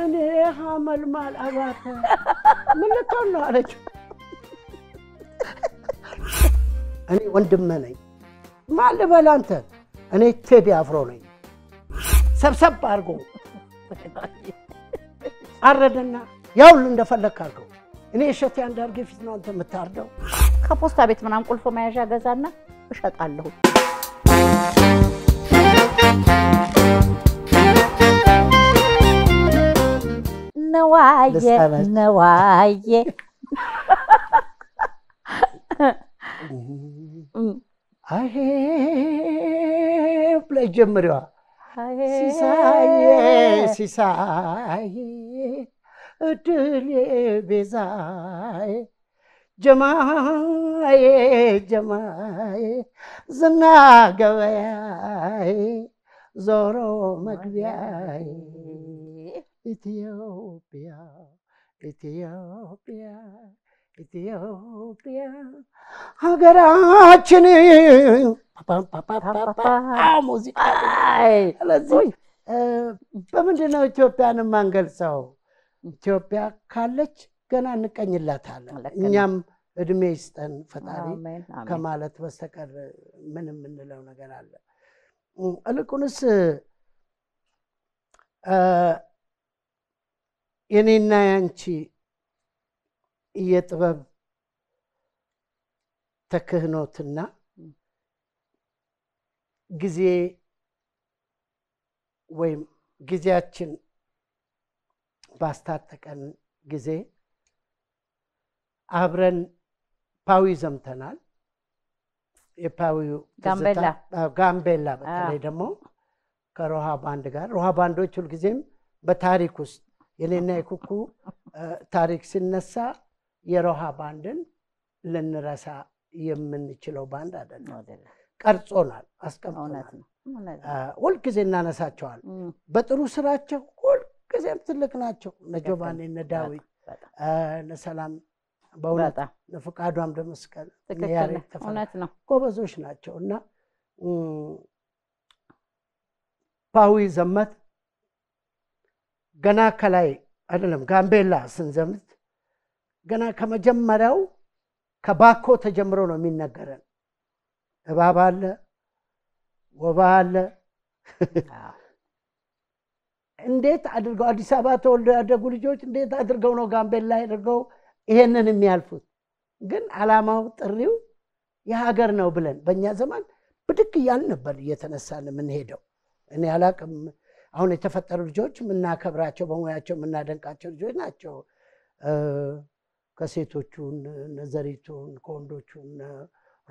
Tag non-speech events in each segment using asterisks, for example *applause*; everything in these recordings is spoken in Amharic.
እኔ መልማል አባተ ምን ልትሆን ነው አለችው። እኔ ወንድምህ ነኝ። ማን ልበል አንተን? እኔ ቴዲ አፍሮ ነኝ። ሰብሰብ አድርጎ አረደና ያውል እንደፈለግ አድርገው። እኔ እሸቴ አንዳርጌ ፊት ነው አንተ የምታርደው። ከፖስታ ቤት ምናምን ቁልፎ መያዣ ገዛና እሸጣለሁ። ነዋዬ ነዋዬ አሄብ ላይ ጀምሪዋ ሲሳዬ ሲሳዬ እድሌ ቤዛዬ ጀማዬ ጀማዬ ዝና ገበያዬ ዞሮ መግቢያዬ ኢትዮጵያ ኢትዮጵያ ኢትዮጵያ ሀገራችን ሙዚቃ በምንድን ነው ኢትዮጵያን የማንገልጸው? ኢትዮጵያ ካለች ገና እንቀኝላታለን። እኛም እድሜ ይስጠን ፈጣሪ ከማለት በስተቀር ምን የምንለው ነገር አለ? እልቁንስ የኔና ያንቺ የጥበብ ተክህኖትና ጊዜ ወይም ጊዜያችን ባስታጠቀን ጊዜ አብረን ፓዊ ዘምተናል። የፓዊው ጋምቤላ በተለይ ደግሞ ከሮሃ ባንድ ጋር ሮሃ ባንዶች ሁልጊዜም በታሪክ ውስጥ የሌና የኩኩ ታሪክ ሲነሳ የሮሃ ባንድን ልንረሳ የምንችለው ባንድ አይደለም። ቀርጾናል፣ አስቀምጦናል። ሁልጊዜ እናነሳቸዋል። በጥሩ ስራቸው ሁልጊዜም ትልቅ ናቸው። እነ ጆቫኔ፣ እነ ዳዊት፣ እነ ሰላም በእውነት ደመስቀል ጎበዞች ናቸው እና ፓዊ ዘመት ገና ከላይ አይደለም ጋምቤላ ስንዘምት ገና ከመጀመሪያው ከባኮ ተጀምሮ ነው የሚነገረን። እባብ አለ፣ ወባ አለ። እንዴት አድርገው አዲስ አበባ ተወልደው ያደጉ ልጆች እንዴት አድርገው ነው ጋምቤላ አድርገው ይሄንን የሚያልፉት? ግን አላማው ጥሪው የሀገር ነው ብለን በእኛ ዘመን ብድቅ እያልን ነበር እየተነሳን የምንሄደው። እኔ አላቅም አሁን የተፈጠሩ ልጆች የምናከብራቸው በሙያቸው የምናደንቃቸው ልጆች ናቸው። ከሴቶቹን ነዘሪቱን፣ ከወንዶቹን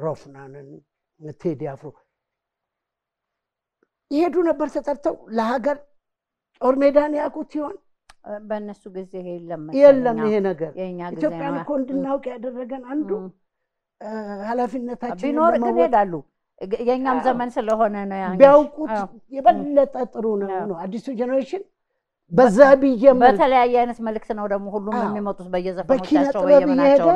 ሮፍናንን፣ ቴዲ አፍሮ ይሄዱ ነበር ተጠርተው ለሀገር ጦር ሜዳን ያውቁት ይሆን? በእነሱ ጊዜ የለም የለም። ይሄ ነገር ኢትዮጵያን እኮ እንድናውቅ ያደረገን አንዱ ኃላፊነታችን ቢኖር ግን ሄዳሉ የእኛም ዘመን ስለሆነ ነው ያ ቢያውቁት የበለጠ ጥሩ ነው። ነው አዲሱ ጀኔሬሽን በዛ ብዬ በተለያየ አይነት መልክት ነው ደግሞ ሁሉም የሚመጡት በየዘፈኖቻቸው በየምናቸው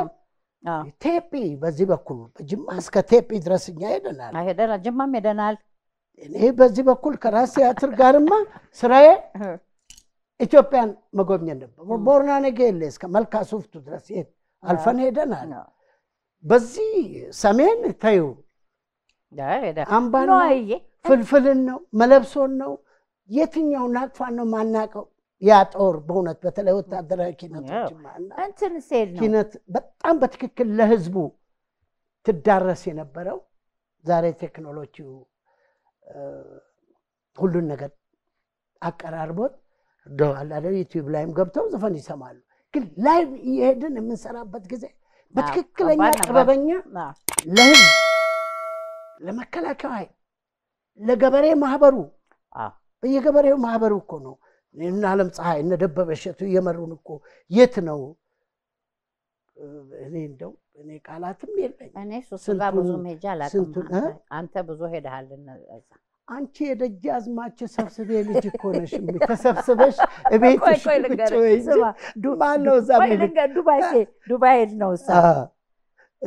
ቴፒ በዚህ በኩል በጅማ እስከ ቴፒ ድረስ እኛ ሄደናል ሄደናል፣ ጅማም ሄደናል። እኔ በዚህ በኩል ከራስ ቲያትር ጋርማ ስራዬ ኢትዮጵያን መጎብኘት ነበር። ቦርና የለ እስከ መልካ ሱፍቱ ድረስ አልፈን ሄደናል። በዚህ ሰሜን ተይው አምባን ነው ፍልፍልን ነው መለብሶን ነው የትኛውን ናቅፋን ነው ማናቀው። ያ ጦር በእውነት በተለይ ወታደራዊ ኪነት በጣም በትክክል ለህዝቡ ትዳረስ የነበረው ዛሬ ቴክኖሎጂው ሁሉን ነገር አቀራርቦት አላደ ዩቲዩብ ላይም ገብተው ዘፈን ይሰማሉ። ግን ላይቭ እየሄድን የምንሰራበት ጊዜ በትክክለኛ ጥበበኛ ለህዝብ ለመከላከያ ኃይል ለገበሬ ማህበሩ በየገበሬው ማህበሩ እኮ ነው እነ አለም ፀሐይ እነ ደበበ እሸቱ እየመሩን እኮ የት ነው እኔ እንደው እኔ ቃላትም የለኝ። አንተ ብዙ ሄደሃል። አንቺ የደጃዝማች ሰብስቤ ልጅ እኮ ነሽ። ተሰብስበሽ እቤትሽ ዱባይ ነው እዛ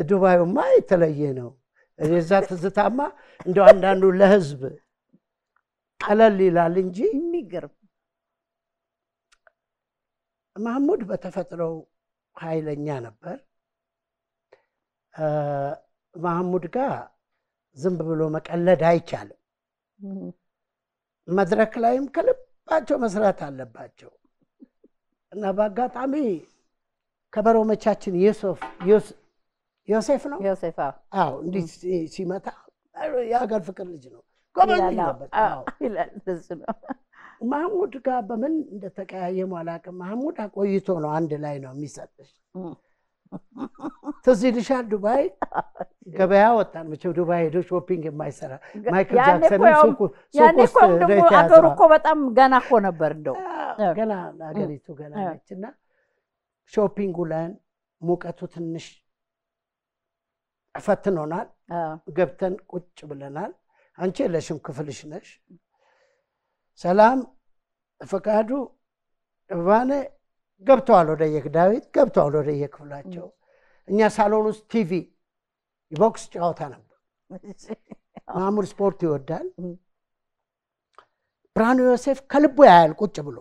የተለየ ነው። የዛ ትዝታማ እንደው አንዳንዱ ለህዝብ ቀለል ይላል እንጂ የሚገርም ማህሙድ በተፈጥሮው ኃይለኛ ነበር። ማህሙድ ጋር ዝም ብሎ መቀለድ አይቻልም። መድረክ ላይም ከልባቸው መስራት አለባቸው እና በአጋጣሚ ከበሮመቻችን ዮሴፍ ነው ዮሴፍ። አዎ እንዲህ ሲመታ የሀገር ፍቅር ልጅ ነው *laughs* ነው። ማህሙድ ጋር በምን እንደተቀያየሙ አላውቅም። ማህሙድ አቆይቶ ነው አንድ ላይ ነው የሚሰጥሽ። *laughs* ትዝ ይልሻል ዱባይ *laughs* ገበያ ወጣን። መቼም ዱባይ ሄዶ ሾፒንግ የማይሰራ ማይክል ጃክሰን ሱቅ አገሩ እኮ በጣም ገና እኮ ነበር፣ እንደው ገና አገሪቱ ገና ነች እና ሾፒንግ ውለን ሙቀቱ ትንሽ ፈትኖናል። ገብተን ቁጭ ብለናል። አንቺ የለሽም ክፍልሽ ነሽ። ሰላም ፈቃዱ ባነ ገብተዋል፣ ወደየክ ዳዊት ገብተዋል፣ ወደየ ክፍላቸው። እኛ ሳሎን ውስጥ ቲቪ ቦክስ ጨዋታ ነበር። ማሙር ስፖርት ይወዳል። ብርሃኑ ዮሴፍ ከልቡ ያያል ቁጭ ብሎ።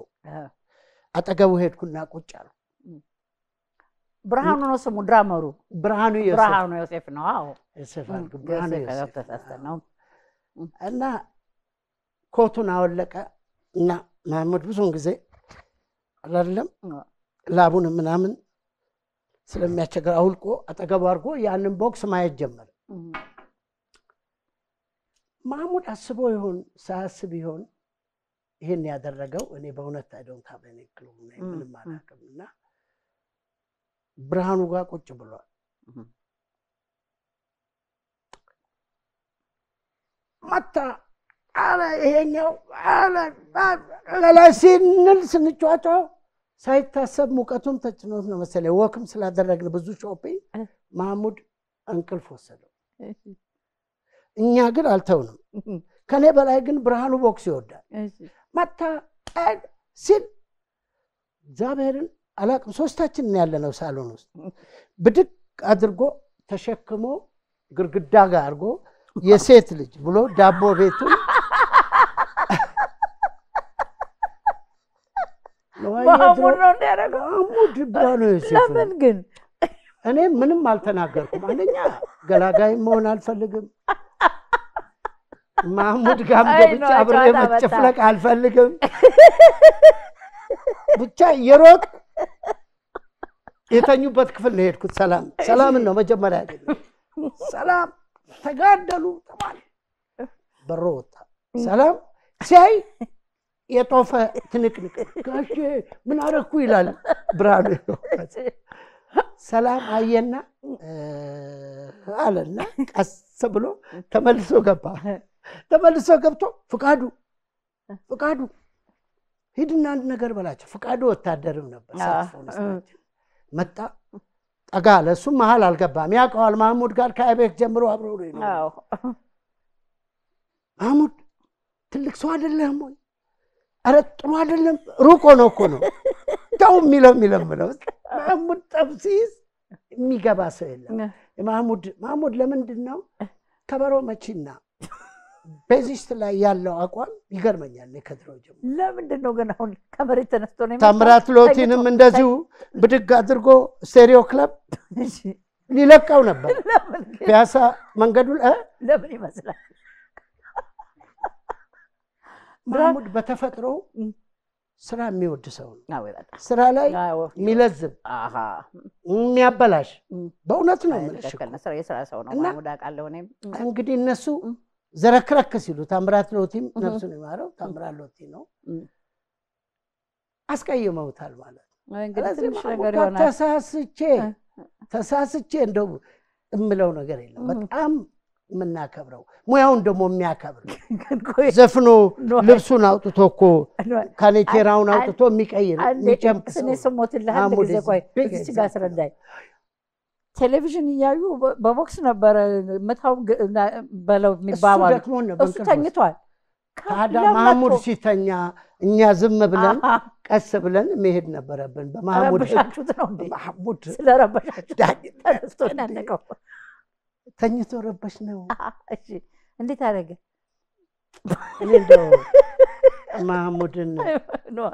አጠገቡ ሄድኩና ቁጭ አልኩ። ብርሃኑ ነው ስሙ። ድራመሩ ብርሃኑ ብርሃኑ ዮሴፍ ነው። አዎ ዮሴፍ ብርሃኑ ዮሴፍ ነው። እና ኮቱን አወለቀ እና መሐመድ ብዙውን ጊዜ አላለም ላቡን ምናምን ስለሚያስቸግር አውልቆ አጠገቡ አድርጎ ያንን ቦክስ ማየት ጀመረ። ማሙድ አስቦ ይሆን ሳያስብ ይሆን ይህን ያደረገው? እኔ በእውነት አይዶንት ሀብ ክሉ ምንም አላውቅም እና ብርሃኑ ጋር ቁጭ ብሏል። መታ አለ ይሄኛው አለ ላይ ሲንል ስንጫጫው ሳይታሰብ ሙቀቱም ተጭኖት ነው መሰለኝ ወክም ስላደረግን ብዙ ሾፒንግ ማሙድ እንቅልፍ ወሰደው። እኛ ግን አልተውንም። ከኔ በላይ ግን ብርሃኑ ቦክስ ይወዳል። መታ ሲል እግዚአብሔርን አላቅም ሶስታችን ያለነው ሳሎን ውስጥ ብድቅ አድርጎ ተሸክሞ ግርግዳ ጋር አድርጎ የሴት ልጅ ብሎ ዳቦ ቤቱ ማሙድ ለምን ግን እኔ ምንም አልተናገርኩም። አንደኛ ገላጋይ መሆን አልፈልግም። ማሙድ ጋም ገብቼ አብሬ መጨፍለቅ አልፈልግም። ብቻ የሮጥ የተኙበት ክፍል ነው የሄድኩት። ሰላም ሰላምን ነው መጀመሪያ ያገኘሁት። ሰላም ተጋደሉ ተባለ። በሮ ወጣ። ሰላም ሲያይ የጦፈ ትንቅንቅ ጋሼ ምን አረኩ ይላል። ብርሃኑ ሰላም አየና አለና ቀስ ብሎ ተመልሶ ገባ። ተመልሶ ገብቶ ፍቃዱ ፍቃዱ ሂድና አንድ ነገር በላቸው። ፍቃዱ ወታደርም ነበር። መጣ ጠጋ አለ። እሱም መሀል አልገባም። ያውቀዋል። ማህሙድ ጋር ከአቤክ ጀምሮ አብረው ነው። ማህሙድ ትልቅ ሰው አይደለህም ወይ? ኧረ ጥሩ አይደለም። ሩቆ ነው እኮ ነው ተው የሚለው የሚለምነው። ማህሙድ ጠብ ሲይዝ የሚገባ ሰው የለም። ማህሙድ ለምንድን ነው ከበሮ መቺና ቤዚስት ላይ ያለው አቋም ይገርመኛል። ከድሮ ጀምሮ ለምንድን ነው ግን አሁን ከመሬት ተነስቶ ነው? ታምራት ሎቲንም እንደዚሁ ብድግ አድርጎ ስቴሪዮ ክለብ ሊለቀው ነበር። *laughs* ፒያሳ መንገዱ ለምን ይመስላል? *laughs* ማሙድ በተፈጥሮ ስራ የሚወድ ሰው ነው። ስራ ላይ የሚለዝብ የሚያበላሽ በእውነት ነው እና እንግዲህ እነሱ ዘረክረክ ሲሉ ታምራት ሎቲም ነፍሱን ይማረው ታምራት ሎቲ ነው። አስቀይመውታል ማለት ነው። ተሳስቼ ተሳስቼ እንደው እምለው ነገር የለም። በጣም የምናከብረው ሙያውን ደግሞ የሚያከብር ዘፍኖ ልብሱን አውጥቶ እኮ ካኔቴራውን አውጥቶ የሚቀይር የሚጨምቅ ሰው ስሞትልሃል ጊዜ ቆይ ስጋ አስረዳኝ ቴሌቪዥን እያዩ በቦክስ ነበረ ምታው በለው የሚባባሉ። እሱ ተኝቷል። ታዲያ ማህሙድ ሲተኛ እኛ ዝም ብለን ቀስ ብለን መሄድ ነበረብን። በማህሙድ ስለረበሻችሁ ተኝቶ ረበሽ ነው። እንዴት አደረገ? ማህሙድን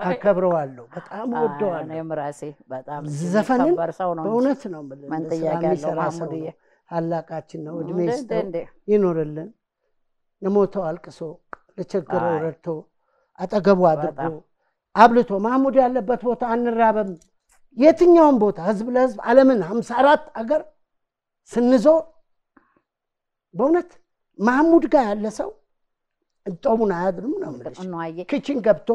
አከብረዋለሁ፣ በጣም ወደዋለሁ። ራሴ በጣም ዘፈንን በእውነት ነው ሚሰራ ሰው አላቃችን ነው። እድሜ ይኖርልን። ለሞተው አልቅሶ ለቸገረው ረድቶ አጠገቡ አድርጎ አብልቶ ማህሙድ ያለበት ቦታ አንራበም። የትኛውን ቦታ ህዝብ ለህዝብ ዓለምን ሀምሳ አራት አገር ስንዞር በእውነት ማህሙድ ጋር ያለ ሰው ጦሙን አያድርም ነው ክችን ገብቶ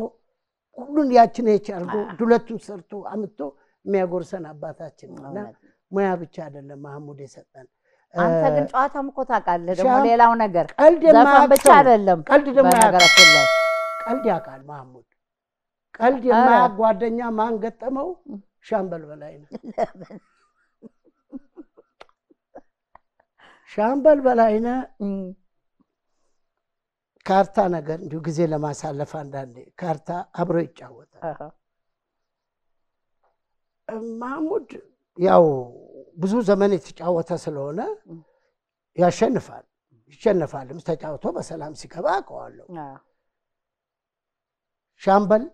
ሁሉን ያችን ች አርጎ ዱለቱን ሰርቶ አምጥቶ የሚያጎርሰን አባታችን ነው ሙያ ብቻ አይደለም መሐሙድ የሰጠን። አንተ ግን ጨዋታም እኮ ታውቃለህ። ደግሞ ሌላው ነገር ቀልድ ብቻ አይደለም። ቀልድ ደግሞ ቀልድ ያውቃል መሐሙድ። ቀልድ የማያውቅ ጓደኛ ማን ገጠመው? ሻምበል በላይ ነው። ሻምበል በላይነህ ካርታ ነገር እንዲሁ ጊዜ ለማሳለፍ አንዳንዴ ካርታ አብሮ ይጫወታል። ማሙድ ያው ብዙ ዘመን የተጫወተ ስለሆነ ያሸንፋል ይሸነፋልም። ተጫውቶ በሰላም ሲገባ አውቀዋለሁ። ሻምበል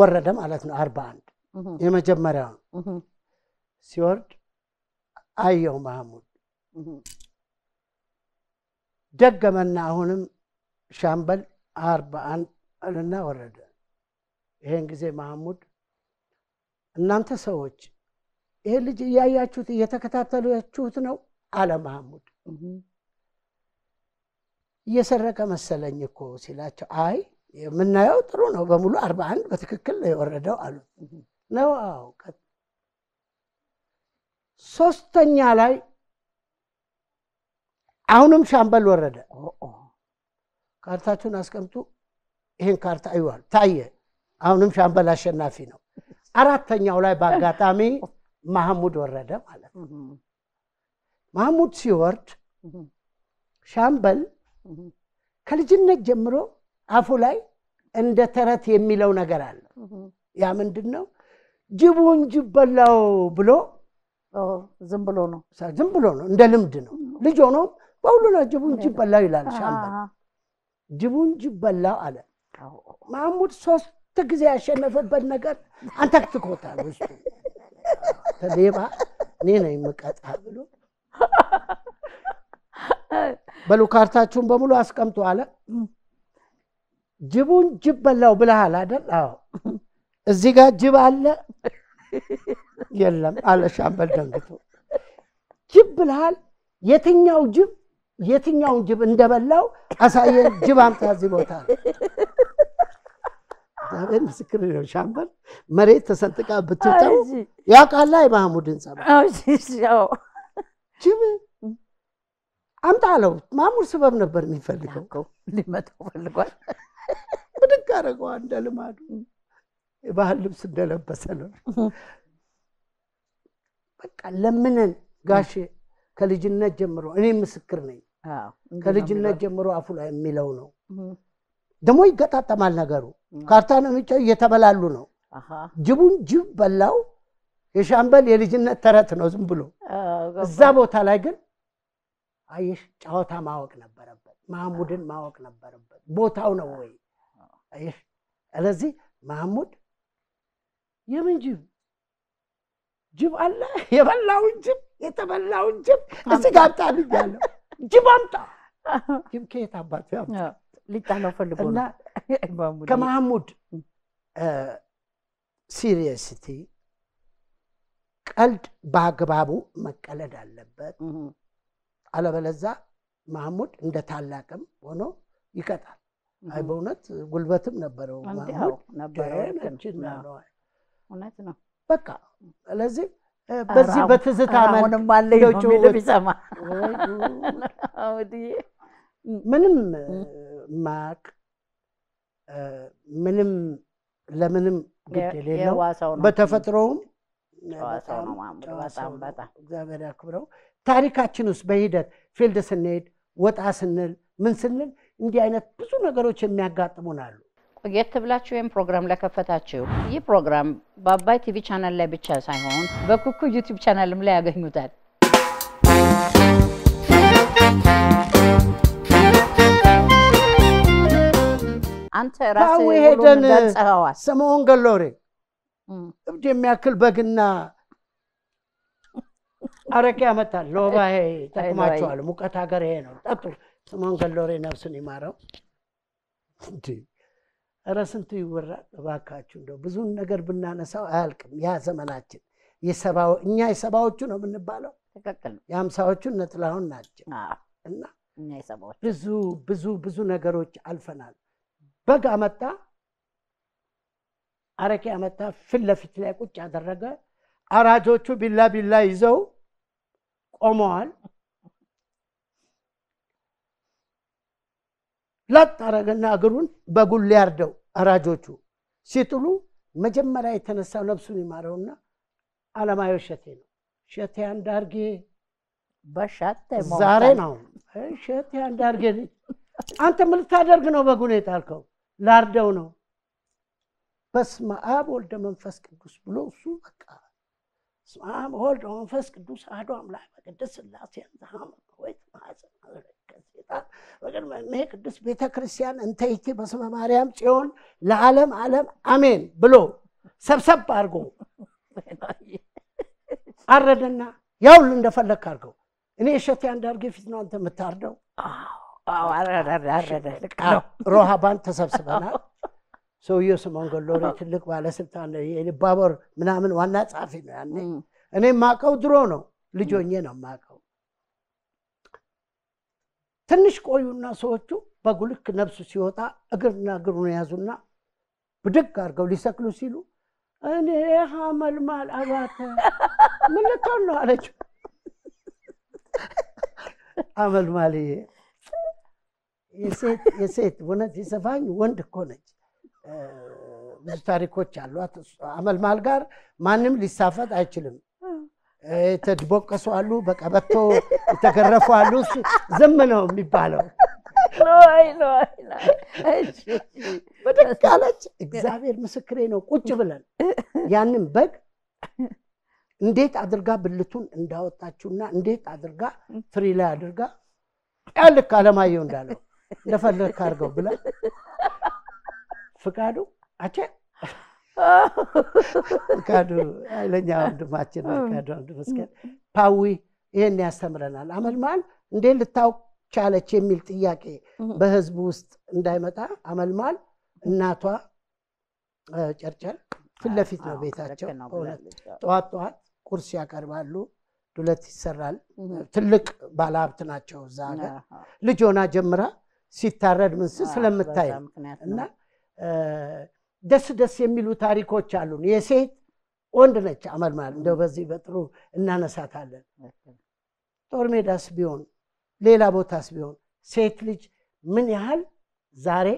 ወረደ ማለት ነው። አርባ አንድ የመጀመሪያውን ሲወርድ አየው ማሙድ ደገመና አሁንም ሻምበል አርባ አንድ አልና ወረደ። ይሄን ጊዜ ማህሙድ እናንተ ሰዎች ይሄ ልጅ እያያችሁት እየተከታተላችሁት ነው አለ መሐሙድ። እየሰረቀ መሰለኝ እኮ ሲላቸው፣ አይ የምናየው ጥሩ ነው በሙሉ አርባ አንድ በትክክል ነው የወረደው አሉ። ነው አዎ። ሶስተኛ ላይ አሁንም ሻምበል ወረደ ካርታችሁን አስቀምጡ፣ ይህን ካርታ ይዋል ታየ። አሁንም ሻምበል አሸናፊ ነው። አራተኛው ላይ በአጋጣሚ ማህሙድ ወረደ ማለት ነው። ማህሙድ ሲወርድ ሻምበል ከልጅነት ጀምሮ አፉ ላይ እንደ ተረት የሚለው ነገር አለ። ያ ምንድን ነው? ጅቡን ጅብ በላው ብሎ ዝም ብሎ ነው፣ ዝም ብሎ ነው፣ እንደ ልምድ ነው። ልጅ ሆኖም ነው ጅቡን ጅበላ ይላል ሻምበል። ጅቡን ጅበላ አለ ማሙድ። ሶስት ጊዜ ያሸነፈበት ነገር አንተክትኮታል። ውስጡ ተሌባ እኔ ነው የምቀጣ ብሎ በሉ ካርታችሁን በሙሉ አስቀምጡ አለ። ጅቡን ጅብ በላው ብለሃል አይደል? አዎ። እዚህ ጋር ጅብ አለ የለም አለ ሻምበል ደንግቶ። ጅብ ብለሃል የትኛው ጅብ የትኛውን ጅብ እንደበላው አሳየ ጅብ አምጣ እዚህ ቦታ ምስክር ነው። ሻምበል መሬት ተሰንጥቃ ብትውጠው ያውቃላ የማህሙድን ጸባ ጅብ አምጣ አለው። ማሙድ ስበብ ነበር የሚፈልገው ሊመጣው ፈልጓል። ብድግ እንደ ልማዱ የባህል ልብስ እንደለበሰ ነው። በቃ ለምነን ጋሽ ከልጅነት ጀምሮ እኔ ምስክር ነኝ ከልጅነት ጀምሮ አፉ ላይ የሚለው ነው። ደግሞ ይገጣጠማል ነገሩ። ካርታ ነው የሚጫው፣ እየተበላሉ ነው። ጅቡን ጅብ በላው። የሻምበል የልጅነት ተረት ነው ዝም ብሎ። እዛ ቦታ ላይ ግን አየሽ፣ ጨዋታ ማወቅ ነበረበት፣ መሐሙድን ማወቅ ነበረበት። ቦታው ነው ወይ አየሽ። ስለዚህ መሐሙድ የምን ጅብ ጅብ አለ፣ የበላውን ጅብ የተበላውን ጅብ እስቲ ጋብጣልኝ አለው። ጅብ አምጣ። ጅብ ከየት አባቱ ሊጣላው ፈልጎ እና ከማህሙድ ሲሪየስቲ ቀልድ በአግባቡ መቀለድ አለበት። አለበለዛ ማህሙድ እንደ ታላቅም ሆኖ ይቀጣል። አይ በእውነት ጉልበትም ነበረው ማህሙድ። በቃ ስለዚህ በዚህ በትዝታ መልክ ምንም *laughs* ማቅ ምንም ለምንም ግድ የሌለው በተፈጥሮውም እግዚአብሔር ያክብረው። ታሪካችን ውስጥ በሂደት ፊልድ ስንሄድ ወጣ ስንል ምን ስንል እንዲህ አይነት ብዙ ነገሮች የሚያጋጥሙን አሉ። የት ብላችሁ ወይም ፕሮግራም ለከፈታችሁ ይህ ፕሮግራም በአባይ ቲቪ ቻናል ላይ ብቻ ሳይሆን በኩኩ ዩቲዩብ ቻናልም ላይ ያገኙታል። አንተ ራስህ ሄደን ስምዖን ገሎሬ እብድ የሚያክል በግና አረቄ ያመጣል። ለወባሄ ይጠቅማቸዋል። ሙቀት ሀገር ይሄ ነው። ጠጡ። ስምዖን ገሎሬ ነፍስን ይማረው። እረ ስንቱ ይወራል። እባካችሁ እንደው ብዙን ነገር ብናነሳው አያልቅም። ያ ዘመናችን እኛ የሰባዎቹ ነው የምንባለው፣ የአምሳዎቹ እነ ጥላሁን ናቸው። እና ብዙ ብዙ ብዙ ነገሮች አልፈናል። በግ አመጣ፣ አረቄ አመጣ፣ ፊት ለፊት ላይ ቁጭ አደረገ። አራጆቹ ቢላ ቢላ ይዘው ቆመዋል። ላጥ አረገና እግሩን በጉል ሊያርደው አራጆቹ ሲጥሉ መጀመሪያ የተነሳው ነፍሱን ይማረውና አለማየሁ እሸቴ ነው። እሸቴ አንዳርጌ ዛሬ ነው። እሸቴ አንዳርጌ አንተ ምን ልታደርግ ነው? በጉን የጣልከው ላርደው ነው። በስመ አብ ወልደ መንፈስ ቅዱስ ብሎ እሱ በቃ በስመ አብ ወልደ መንፈስ ቅዱስ አሐዱ አምላክ በቅድስት ሥላሴ ጌታ በቅድመ ቅዱስ ቤተ ክርስቲያን እንተይቲ በስመ ማርያም ጽዮን ለዓለም ዓለም አሜን ብሎ ሰብሰብ አድርጎ አረደና ያው እንደፈለግ አድርገው። እኔ እሸቴ አንዳርጌ ፊት ነው አንተ የምታርደው። ሮሃ ባንድ ተሰብስበናል። ሰውየው ስምኦን ገሎሪ ትልቅ ባለስልጣን የባቡር ምናምን ዋና ጸሐፊ ነው። ያኔ እኔ የማውቀው ድሮ ነው፣ ልጆኜ ነው የማውቀው ትንሽ ቆዩና ሰዎቹ በጉልክ ነብሱ ሲወጣ እግርና እግሩን የያዙና ብድግ አድርገው ሊሰቅሉ ሲሉ እኔ ሀመልማል አባተ ምን ልትሆን ነው አለች። አመልማል የሴት እውነት የሰፋኝ ወንድ እኮ ነች። ብዙ ታሪኮች አሏት። አመልማል ጋር ማንም ሊሳፈጥ አይችልም። የተደቦቀሱ አሉ፣ በቀበቶ የተገረፉ አሉ። እሱ ዝም ነው የሚባለው። በደግ እግዚአብሔር ምስክሬ ነው። ቁጭ ብለን ያንን በግ እንዴት አድርጋ ብልቱን እንዳወጣችውና እንዴት አድርጋ ፍሪ ላይ አድርጋ ያልክ አለማየሁ እንዳለው እንደፈለክ አድርገው ብላ ፍቃዱ አቼ ፍቃዱ ኃይለኛ ወንድማችን ፍቃዱ ወንድ መስገን ፓዊ ይህን ያስተምረናል። አመልማል እንዴ ልታውቅ ቻለች የሚል ጥያቄ በህዝቡ ውስጥ እንዳይመጣ አመልማል እናቷ ጨርጨር ፊት ለፊት ነው ቤታቸው። ጠዋት ጠዋት ቁርስ ያቀርባሉ፣ ዱለት ይሰራል። ትልቅ ባለሀብት ናቸው እዛ ሀገር። ልጅ ጀምራ ሲታረድ ምንስ ስለምታይ እና ደስ ደስ የሚሉ ታሪኮች አሉን። የሴት ወንድ ነች አመልማል እንደው በዚህ በጥሩ እናነሳታለን። ጦር ሜዳስ ቢሆን ሌላ ቦታስ ቢሆን ሴት ልጅ ምን ያህል ዛሬ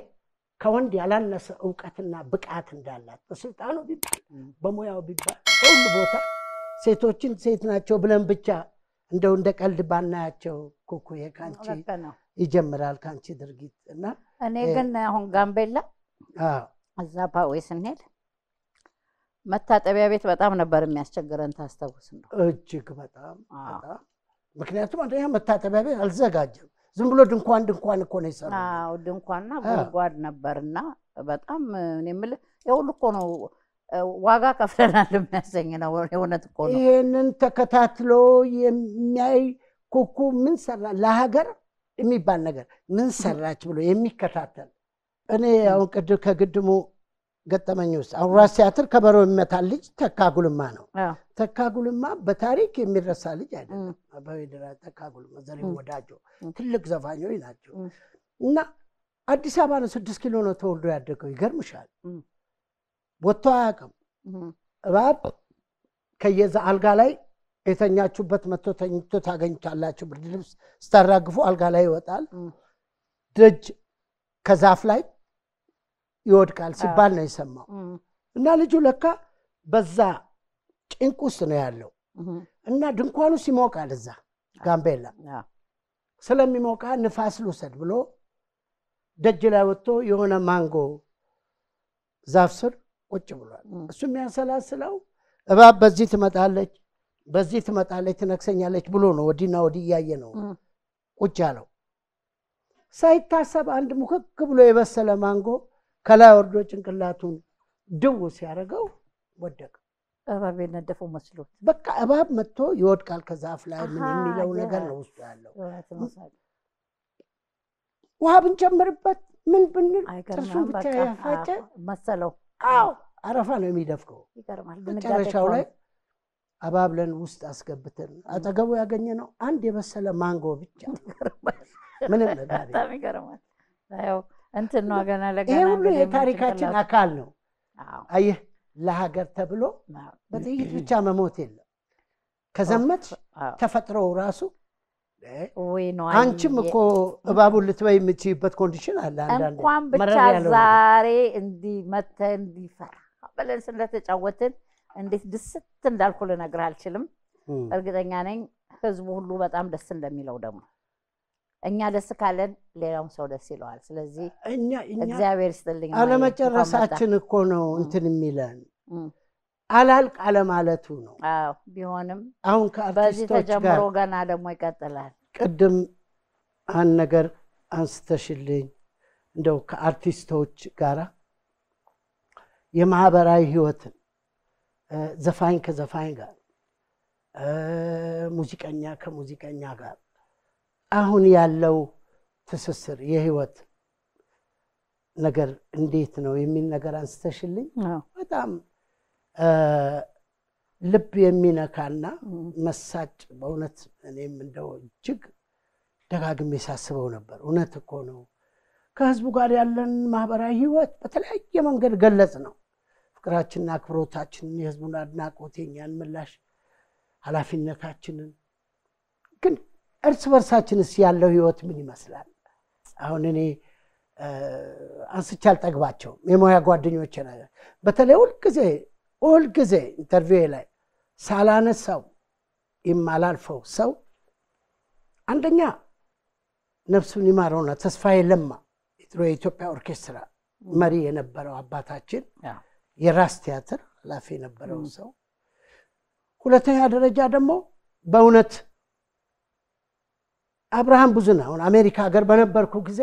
ከወንድ ያላነሰ እውቀትና ብቃት እንዳላት በስልጣኑ ቢባል በሙያው ቢባል በሁሉ ቦታ ሴቶችን ሴት ናቸው ብለን ብቻ እንደው እንደ ቀልድ ባናያቸው ኩኩ ካንቺ ይጀምራል ካንቺ ድርጊት እና እኔ ግን አሁን ጋምቤላ እዛ ፓዌ ስንሄድ መታጠቢያ ቤት በጣም ነበር የሚያስቸግረን። ታስታውስ ነው እጅግ በጣም ምክንያቱም አንደኛ መታጠቢያ ቤት አልዘጋጀም። ዝም ብሎ ድንኳን ድንኳን እኮ ነው ይሰራ ድንኳንና ጉድጓድ ነበርና በጣም የምልህ የሁሉ እኮ ነው ዋጋ ከፍለናል የሚያሰኝ ነው። የእውነት እኮ ነው። ይህንን ተከታትሎ የሚያይ ኩኩ ምን ሰራ ለሀገር የሚባል ነገር ምን ሰራች ብሎ የሚከታተል እኔ አሁን ቅድም ከግድሙ ገጠመኝ ውስጥ አሁን ራስ ቲያትር ከበሮ የሚመታ ልጅ ተካጉልማ ነው። ተካጉልማ በታሪክ የሚረሳ ልጅ አይደለም። አበበ ተካጉልማ፣ ዘሪሁን ወዳጆ ትልቅ ዘፋኞች ናቸው። እና አዲስ አበባ ነው፣ ስድስት ኪሎ ነው ተወልዶ ያደገው። ይገርምሻል፣ ወጥቶ አያውቅም። እባብ ከየዛ አልጋ ላይ የተኛችሁበት መቶ ተኝቶ ታገኝታላችሁ። ብርድ ልብስ ስታራግፉ አልጋ ላይ ይወጣል። ደጅ ከዛፍ ላይ ይወድቃል ሲባል ነው የሰማው። እና ልጁ ለካ በዛ ጭንቅ ውስጥ ነው ያለው እና ድንኳኑ ሲሞቃል እዛ ጋምቤላ ስለሚሞቃ ንፋስ ልውሰድ ብሎ ደጅ ላይ ወጥቶ የሆነ ማንጎ ዛፍ ስር ቁጭ ብሏል። እሱ የሚያንሰላስለው እባብ በዚህ ትመጣለች፣ በዚህ ትመጣለች፣ ትነክሰኛለች ብሎ ነው ወዲና ወዲህ እያየ ነው ቁጭ ያለው። ሳይታሰብ አንድ ሙክክ ብሎ የበሰለ ማንጎ ከላይ ወርዶ ጭንቅላቱን ድው ሲያደርገው ወደቀ። እባብ የነደፈው መስሎት በቃ እባብ መጥቶ ይወድቃል ከዛፍ ላይ ምን የሚለው ነገር ነው ውስጡ ያለው። ውሃ ብንጨምርበት ምን ብንል ጥርሱን ብቻ ያፋጨ መሰለው። አዎ አረፋ ነው የሚደፍቀው። መጨረሻው ላይ አባብለን ውስጥ አስገብተን አጠገቡ ያገኘ ነው አንድ የበሰለ ማንጎ ብቻ ምንም ነገር እንትን ነው ገና ለገና ይሄ ሁሉ የታሪካችን አካል ነው። አየህ ለሀገር ተብሎ በጥይት ብቻ መሞት የለም። ከዘመት ተፈጥሮ ራሱ አንቺም እኮ እባቡን ልትበይ የምችይበት ኮንዲሽን አለ። እንኳን ብቻ ዛሬ እንዲህ መተህ እንዲፈራ ብለን ስለተጫወትን እንዴት ደስት እንዳልኩ ልነግርህ አልችልም። እርግጠኛ ነኝ ህዝቡ ሁሉ በጣም ደስ እንደሚለው ደግሞ እኛ ደስ ካለን ሌላውም ሰው ደስ ይለዋል። ስለዚህ እግዚአብሔር ይስጥልኝ። አለመጨረሳችን እኮ ነው እንትን የሚለን አላልቅ አለማለቱ ነው። ቢሆንም አሁን በዚህ ተጀምሮ ገና ደግሞ ይቀጥላል። ቅድም አንድ ነገር አንስተሽልኝ እንደው ከአርቲስቶች ጋር የማህበራዊ ህይወትን ዘፋኝ ከዘፋኝ ጋር ሙዚቀኛ ከሙዚቀኛ ጋር አሁን ያለው ትስስር የህይወት ነገር እንዴት ነው የሚል ነገር አንስተሽልኝ በጣም ልብ የሚነካና መሳጭ በእውነት እኔም እንደው እጅግ ደጋግሜ ሳስበው ነበር። እውነት እኮ ነው። ከህዝቡ ጋር ያለን ማህበራዊ ህይወት በተለያየ መንገድ ገለጽ ነው። ፍቅራችንና አክብሮታችንን፣ የህዝቡን አድናቆት፣ ምላሽ፣ ኃላፊነታችንን ግን እርስ በርሳችንስ ያለው ህይወት ምን ይመስላል? አሁን እኔ አንስቼ አልጠግባቸውም። የሙያ ጓደኞች በተለይ ሁልጊዜ ሁልጊዜ ኢንተርቪው ላይ ሳላነሳው የማላልፈው ሰው አንደኛ ነፍሱን ይማረውና ተስፋዬ ለማ ድሮ የኢትዮጵያ ኦርኬስትራ መሪ የነበረው አባታችን የራስ ቲያትር ኃላፊ የነበረው ሰው። ሁለተኛ ደረጃ ደግሞ በእውነት አብርሃም ብዙ ነው። አሁን አሜሪካ ሀገር በነበርኩ ጊዜ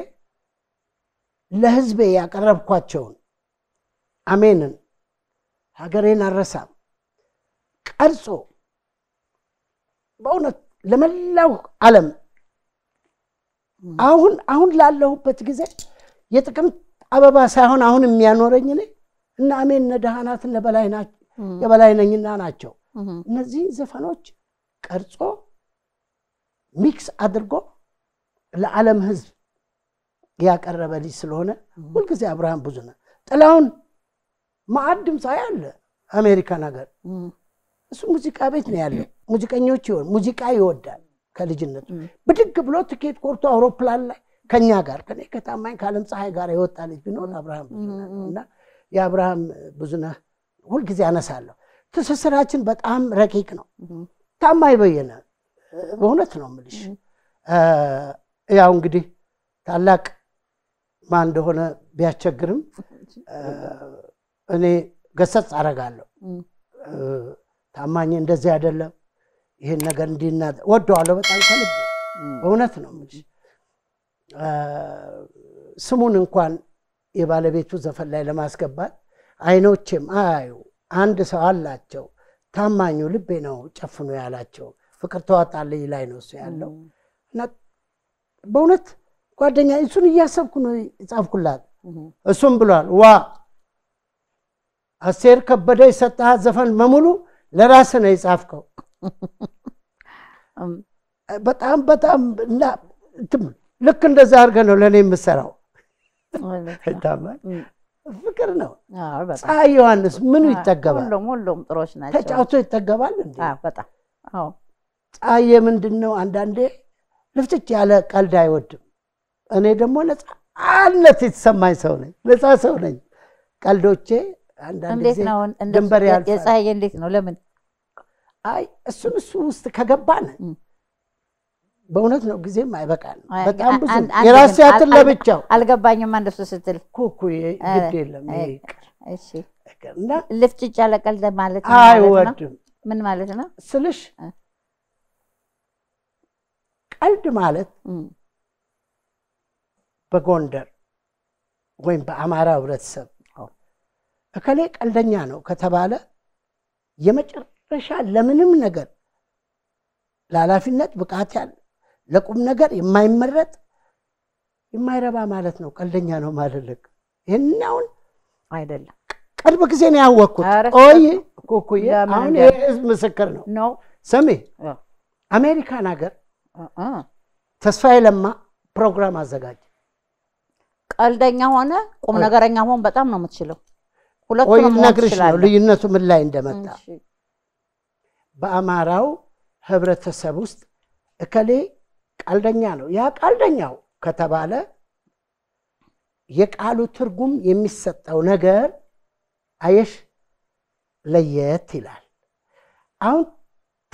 ለህዝቤ ያቀረብኳቸውን አሜንን ሀገሬን አረሳም ቀርጾ በእውነት ለመላው ዓለም አሁን አሁን ላለሁበት ጊዜ የጥቅምት አበባ ሳይሆን አሁን የሚያኖረኝ እኔ እና አሜን ነዳህናትን የበላይነኝና ናቸው። እነዚህ ዘፈኖች ቀርጾ ሚክስ አድርጎ ለዓለም ህዝብ ያቀረበ ልጅ ስለሆነ ሁልጊዜ አብርሃም ብዙ ነው። ጥላውን ማዕድ ሳይ አለ አሜሪካ ነገር እሱ ሙዚቃ ቤት ነው ያለው። ሙዚቀኞች ይሆን ሙዚቃ ይወዳል ከልጅነቱ። ብድግ ብሎ ትኬት ቆርቶ አውሮፕላን ላይ ከኛ ጋር ከኔ ከታማኝ ከአለም ፀሐይ ጋር የወጣ ልጅ ቢኖር አብርሃም ብዙነህ እና የአብርሃም ብዙነህ ሁልጊዜ አነሳለሁ። ትስስራችን በጣም ረቂቅ ነው። ታማኝ በየነ በእውነት ነው የምልሽ። ያው እንግዲህ ታላቅ ማን እንደሆነ ቢያስቸግርም እኔ ገሰጽ አደርጋለሁ። ታማኝ እንደዚህ አይደለም፣ ይህን ነገር እንዲና ወደዋለሁ በጣም ከልብ በእውነት ነው የምልሽ። ስሙን እንኳን የባለቤቱ ዘፈን ላይ ለማስገባት አይኖቼም አያዩ አንድ ሰው አላቸው ታማኙ ልቤ ነው ጨፍኖ ያላቸው ፍቅር ተዋጣልኝ ላይ ነው እሱ ያለው እና በእውነት ጓደኛ እሱን እያሰብኩ ነው የጻፍኩላት። እሱም ብሏል ዋ አሴር ከበደ የሰጠሃት ዘፈን በሙሉ ለራስ ነው የጻፍከው። በጣም በጣም ልክ እንደዛ አድርገህ ነው ለእኔ የምሰራው። ፍቅር ነው። ፀሐይ ዮሐንስ ምኑ ይጠገባል? ጥሮች ናቸው። ተጫውቶ ይጠገባል እንዴ? በጣም ጸሐዬ ምንድን ነው አንዳንዴ ልፍጭጭ ያለ ቀልድ አይወድም። እኔ ደግሞ ነፃነት የተሰማኝ ሰው ነኝ፣ ነፃ ሰው ነኝ። ቀልዶቼ አንዳንድ ጊዜ ድንበር ያልፋል። የጸሐዬ እንዴት ነው? ለምን አይ እሱን እሱ ውስጥ ከገባን በእውነት ነው ጊዜም አይበቃል። በጣም ብዙ የራስ ያትን ለብቻው አልገባኝም። እንደሱ ስትል ኩኩ ግድ የለም ይቅር። ልፍጭጭ ያለ ቀልድ ማለት አይወድም። ምን ማለት ነው ስልሽ ቀልድ ማለት በጎንደር ወይም በአማራ ህብረተሰብ እከሌ ቀልደኛ ነው ከተባለ የመጨረሻ ለምንም ነገር ለኃላፊነት ብቃት ያለ ለቁም ነገር የማይመረጥ የማይረባ ማለት ነው። ቀልደኛ ነው ማለት ልክ ይህን አሁን አይደለም። ቅርብ ጊዜ ነው ያወቅኩት። ኦይ ኩኩዬ፣ አሁን የህዝብ ምስክር ነው። ስሚ አሜሪካን ሀገር ተስፋዬ ለማ ፕሮግራም አዘጋጀ። ቀልደኛ ሆነ ቁም ነገረኛ ሆን በጣም ነው የምትችለው። ሁለቱም ነግርሽ ነው ልዩነቱ ምን ላይ እንደመጣ። በአማራው ህብረተሰብ ውስጥ እከሌ ቀልደኛ ነው። ያ ቀልደኛው ከተባለ የቃሉ ትርጉም የሚሰጠው ነገር አየሽ ለየት ይላል። አሁን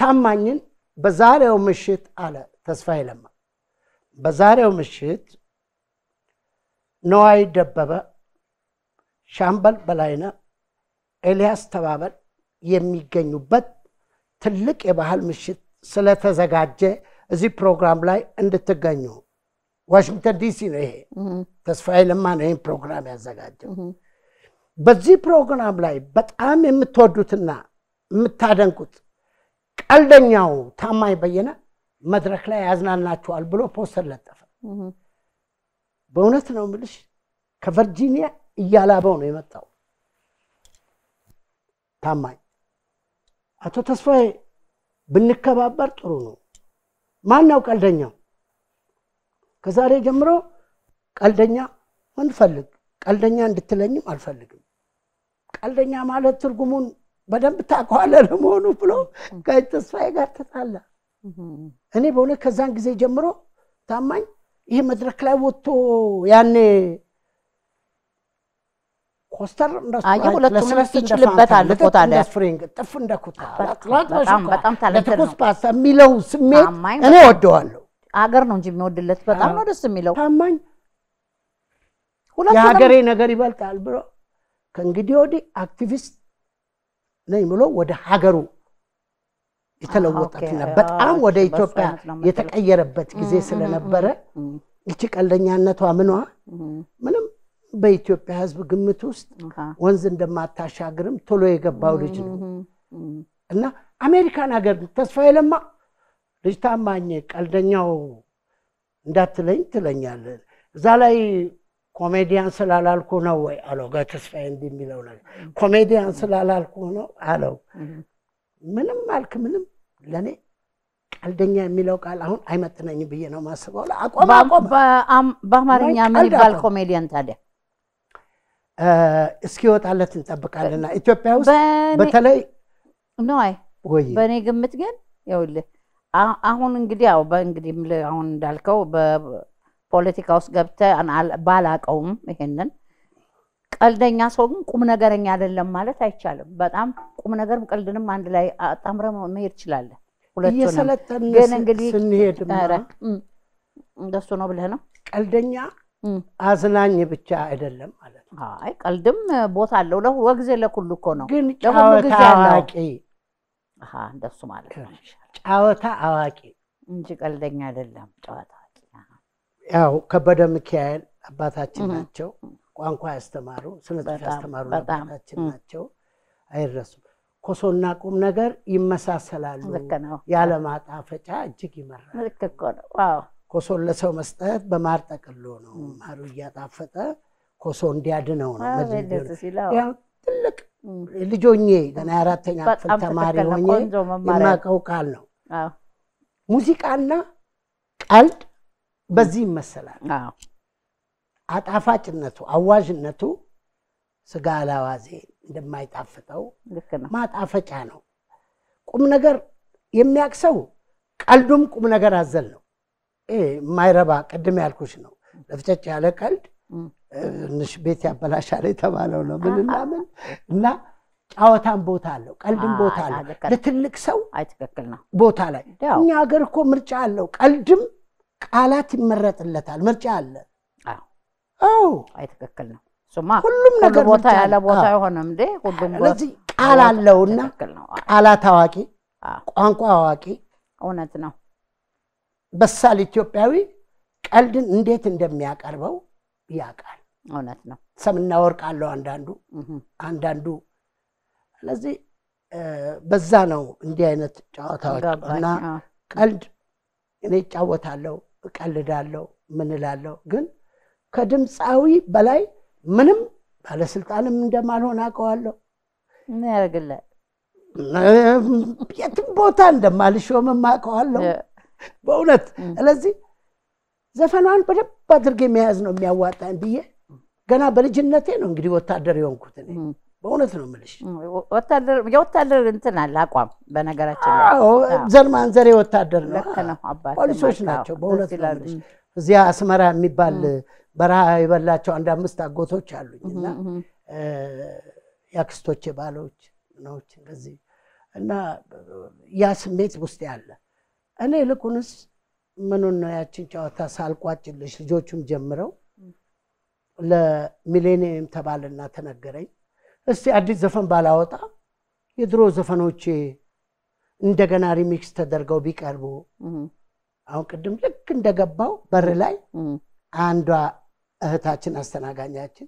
ታማኝን በዛሬው ምሽት አለ ተስፋዬ ለማ በዛሬው ምሽት ነዋይ ደበበ፣ ሻምበል በላይነ ኤልያስ ተባበል የሚገኙበት ትልቅ የባህል ምሽት ስለተዘጋጀ እዚህ ፕሮግራም ላይ እንድትገኙ። ዋሽንግተን ዲሲ ነው ይሄ። ተስፋዬ ለማ ነው ይህን ፕሮግራም ያዘጋጀው። በዚህ ፕሮግራም ላይ በጣም የምትወዱትና የምታደንቁት ቀልደኛው ታማኝ በየነ መድረክ ላይ ያዝናናችኋል ብሎ ፖስተር ለጠፈ። በእውነት ነው የምልሽ ከቨርጂኒያ እያላበው ነው የመጣው ታማኝ አቶ ተስፋዬ ብንከባበር ጥሩ ነው። ማን ነው ቀልደኛው? ከዛሬ ጀምሮ ቀልደኛ እንፈልግ። ቀልደኛ እንድትለኝም አልፈልግም። ቀልደኛ ማለት ትርጉሙን በደንብ ታውቀዋለህ ለመሆኑ ብሎ ከተስፋዬ ጋር ተጣላ። እኔ በእውነት ከዛን ጊዜ ጀምሮ ታማኝ ይህ መድረክ ላይ ወጥቶ ያኔ ኮስተር ጥፍ እንደ ኩታላጥራጥበጣም የሚለው ስሜት እኔ ወደዋለሁ። አገር ነው እንጂ የሚወድለት በጣም ነው ደስ የሚለው። ታማኝ የሀገሬ ነገር ይበልጣል ብሎ ከእንግዲህ ወዲህ አክቲቪስት ነኝ ብሎ ወደ ሀገሩ የተለወጠ በጣም ወደ ኢትዮጵያ የተቀየረበት ጊዜ ስለነበረ ይቺ ቀልደኛነቷ ምኗ ምንም በኢትዮጵያ ሕዝብ ግምት ውስጥ ወንዝ እንደማታሻግርም ቶሎ የገባው ልጅ ነው እና አሜሪካን ሀገር ተስፋዬ ለማ ልጅ ታማኝ ቀልደኛው እንዳትለኝ ትለኛለን። እዛ ላይ ኮሜዲያን ስላላልኩ ነው ወይ አለው ተስፋዬ እንዲህ የሚለው ነገር ኮሜዲያን ስላላልኩ ነው አለው። ምንም አልክ ምንም ለእኔ ቀልደኛ የሚለው ቃል አሁን አይመጥነኝ ብዬ ነው ማስበው። አቆመ አቆመ። በአማርኛ ምን ይባል ኮሜዲያን ታዲያ? እስኪወጣለት እንጠብቃለና ኢትዮጵያ ውስጥ በተለይ ነይ ወይ በእኔ ግምት ግን ይኸውልህ አሁን እንግዲህ ያው በእንግዲህ አሁን እንዳልከው በፖለቲካ ውስጥ ገብተህ ባላቀውም ይሄንን ቀልደኛ ሰው ግን ቁም ነገረኛ አይደለም ማለት አይቻልም። በጣም ቁም ነገርም ቀልድንም አንድ ላይ አጣምረ መሄድ ይችላለን። ሁለቱንም ግን እንግዲህ ስንሄድ እንደሱ ነው ብለህ ነው ቀልደኛ አዝናኝ ብቻ አይደለም ማለት ነው። አይ ቀልድም ቦታ አለው። ወጊዜ ለኩሉ እኮ ነው፣ ግን ጫወታ አዋቂ እንደሱ ማለት ነው። ጫወታ አዋቂ እንጂ ቀልደኛ አይደለም። ጨዋታ ያው ከበደ ሚካኤል አባታችን ናቸው። ቋንቋ ያስተማሩ ስነ ጽሑፍ ያስተማሩ አባታችን ናቸው፣ አይረሱም። ኮሶና ቁም ነገር ይመሳሰላሉ። ያለ ማጣፈጫ እጅግ ይመራል። ኮሶን ለሰው መስጠት በማር ጠቅሎ ነው። ማሩ እያጣፈጠ ኮሶ እንዲያድነው ነው። ትልቅ ልጆኜ ገና የአራተኛ ክፍል ተማሪ ሆኜ የማውቀው ቃል ነው። ሙዚቃና ቀልድ በዚህ ይመሰላል። አጣፋጭነቱ አዋዥነቱ ስጋ አላዋዜ እንደማይጣፍጠው ማጣፈጫ ነው። ቁም ነገር የሚያቅሰው ቀልዱም ቁም ነገር አዘል ነው። የማይረባ ቅድም ያልኩሽ ነው። ለፍጨጭ ያለ ቀልድ ትንሽ ቤት ያበላሻል የተባለው ነው። ምን እና ምን እና ጫወታም ቦታ አለው፣ ቀልድም ቦታ አለው። ለትልቅ ሰው ቦታ ላይ እኛ ሀገር እኮ ምርጫ አለው። ቀልድም ቃላት ይመረጥለታል። ምርጫ አለ። አይ ትክክል ነው። እሱማ ሁሉም ነገር ቦታ ያለ ቦታ አይሆንም እንዴ ሁሉም። ስለዚህ ቃል አለውና ቃላት አዋቂ፣ ቋንቋ አዋቂ እውነት ነው። በሳል ኢትዮጵያዊ ቀልድን እንዴት እንደሚያቀርበው ያውቃል። እውነት ነው። ሰምና ወርቅ አለው አንዳንዱ አንዳንዱ። ስለዚህ በዛ ነው እንዲህ አይነት ጨዋታዎች እና ቀልድ እኔ እጫወታለሁ፣ እቀልዳለሁ፣ ምን እላለሁ ግን ከድምፃዊ በላይ ምንም ባለስልጣንም እንደማልሆን አውቀዋለሁ። ምን ያደርግልሃል? የትም ቦታ እንደማልሾምም አውቀዋለሁ በእውነት። ስለዚህ ዘፈኗን በደንብ አድርጌ መያዝ ነው የሚያዋጣኝ ብዬ ገና በልጅነቴ ነው እንግዲህ ወታደር የሆንኩት እኔ በእውነት ነው የምልሽ። የወታደር እንትን አለ አቋም። በነገራችን ዘር ማንዘሬ ወታደር ነው፣ ፖሊሶች ናቸው። በእውነት ነው እዚያ አስመራ የሚባል በረሃ የበላቸው አንድ አምስት አጎቶች አሉኝ እና የአክስቶቼ ባሎች ነዎች እንደዚህ እና ያ ስሜት ውስጥ ያለ እኔ ይልቁንስ ምኑን ነው ያችን ጨዋታ ሳልቋጭልሽ ልጆቹም ጀምረው ለሚሌኒየም ተባልና ተነገረኝ። እስቲ አዲስ ዘፈን ባላወጣ የድሮ ዘፈኖቼ እንደገና ሪሚክስ ተደርገው ቢቀርቡ አሁን ቅድም ልክ እንደገባው በር ላይ አንዷ እህታችን አስተናጋኛችን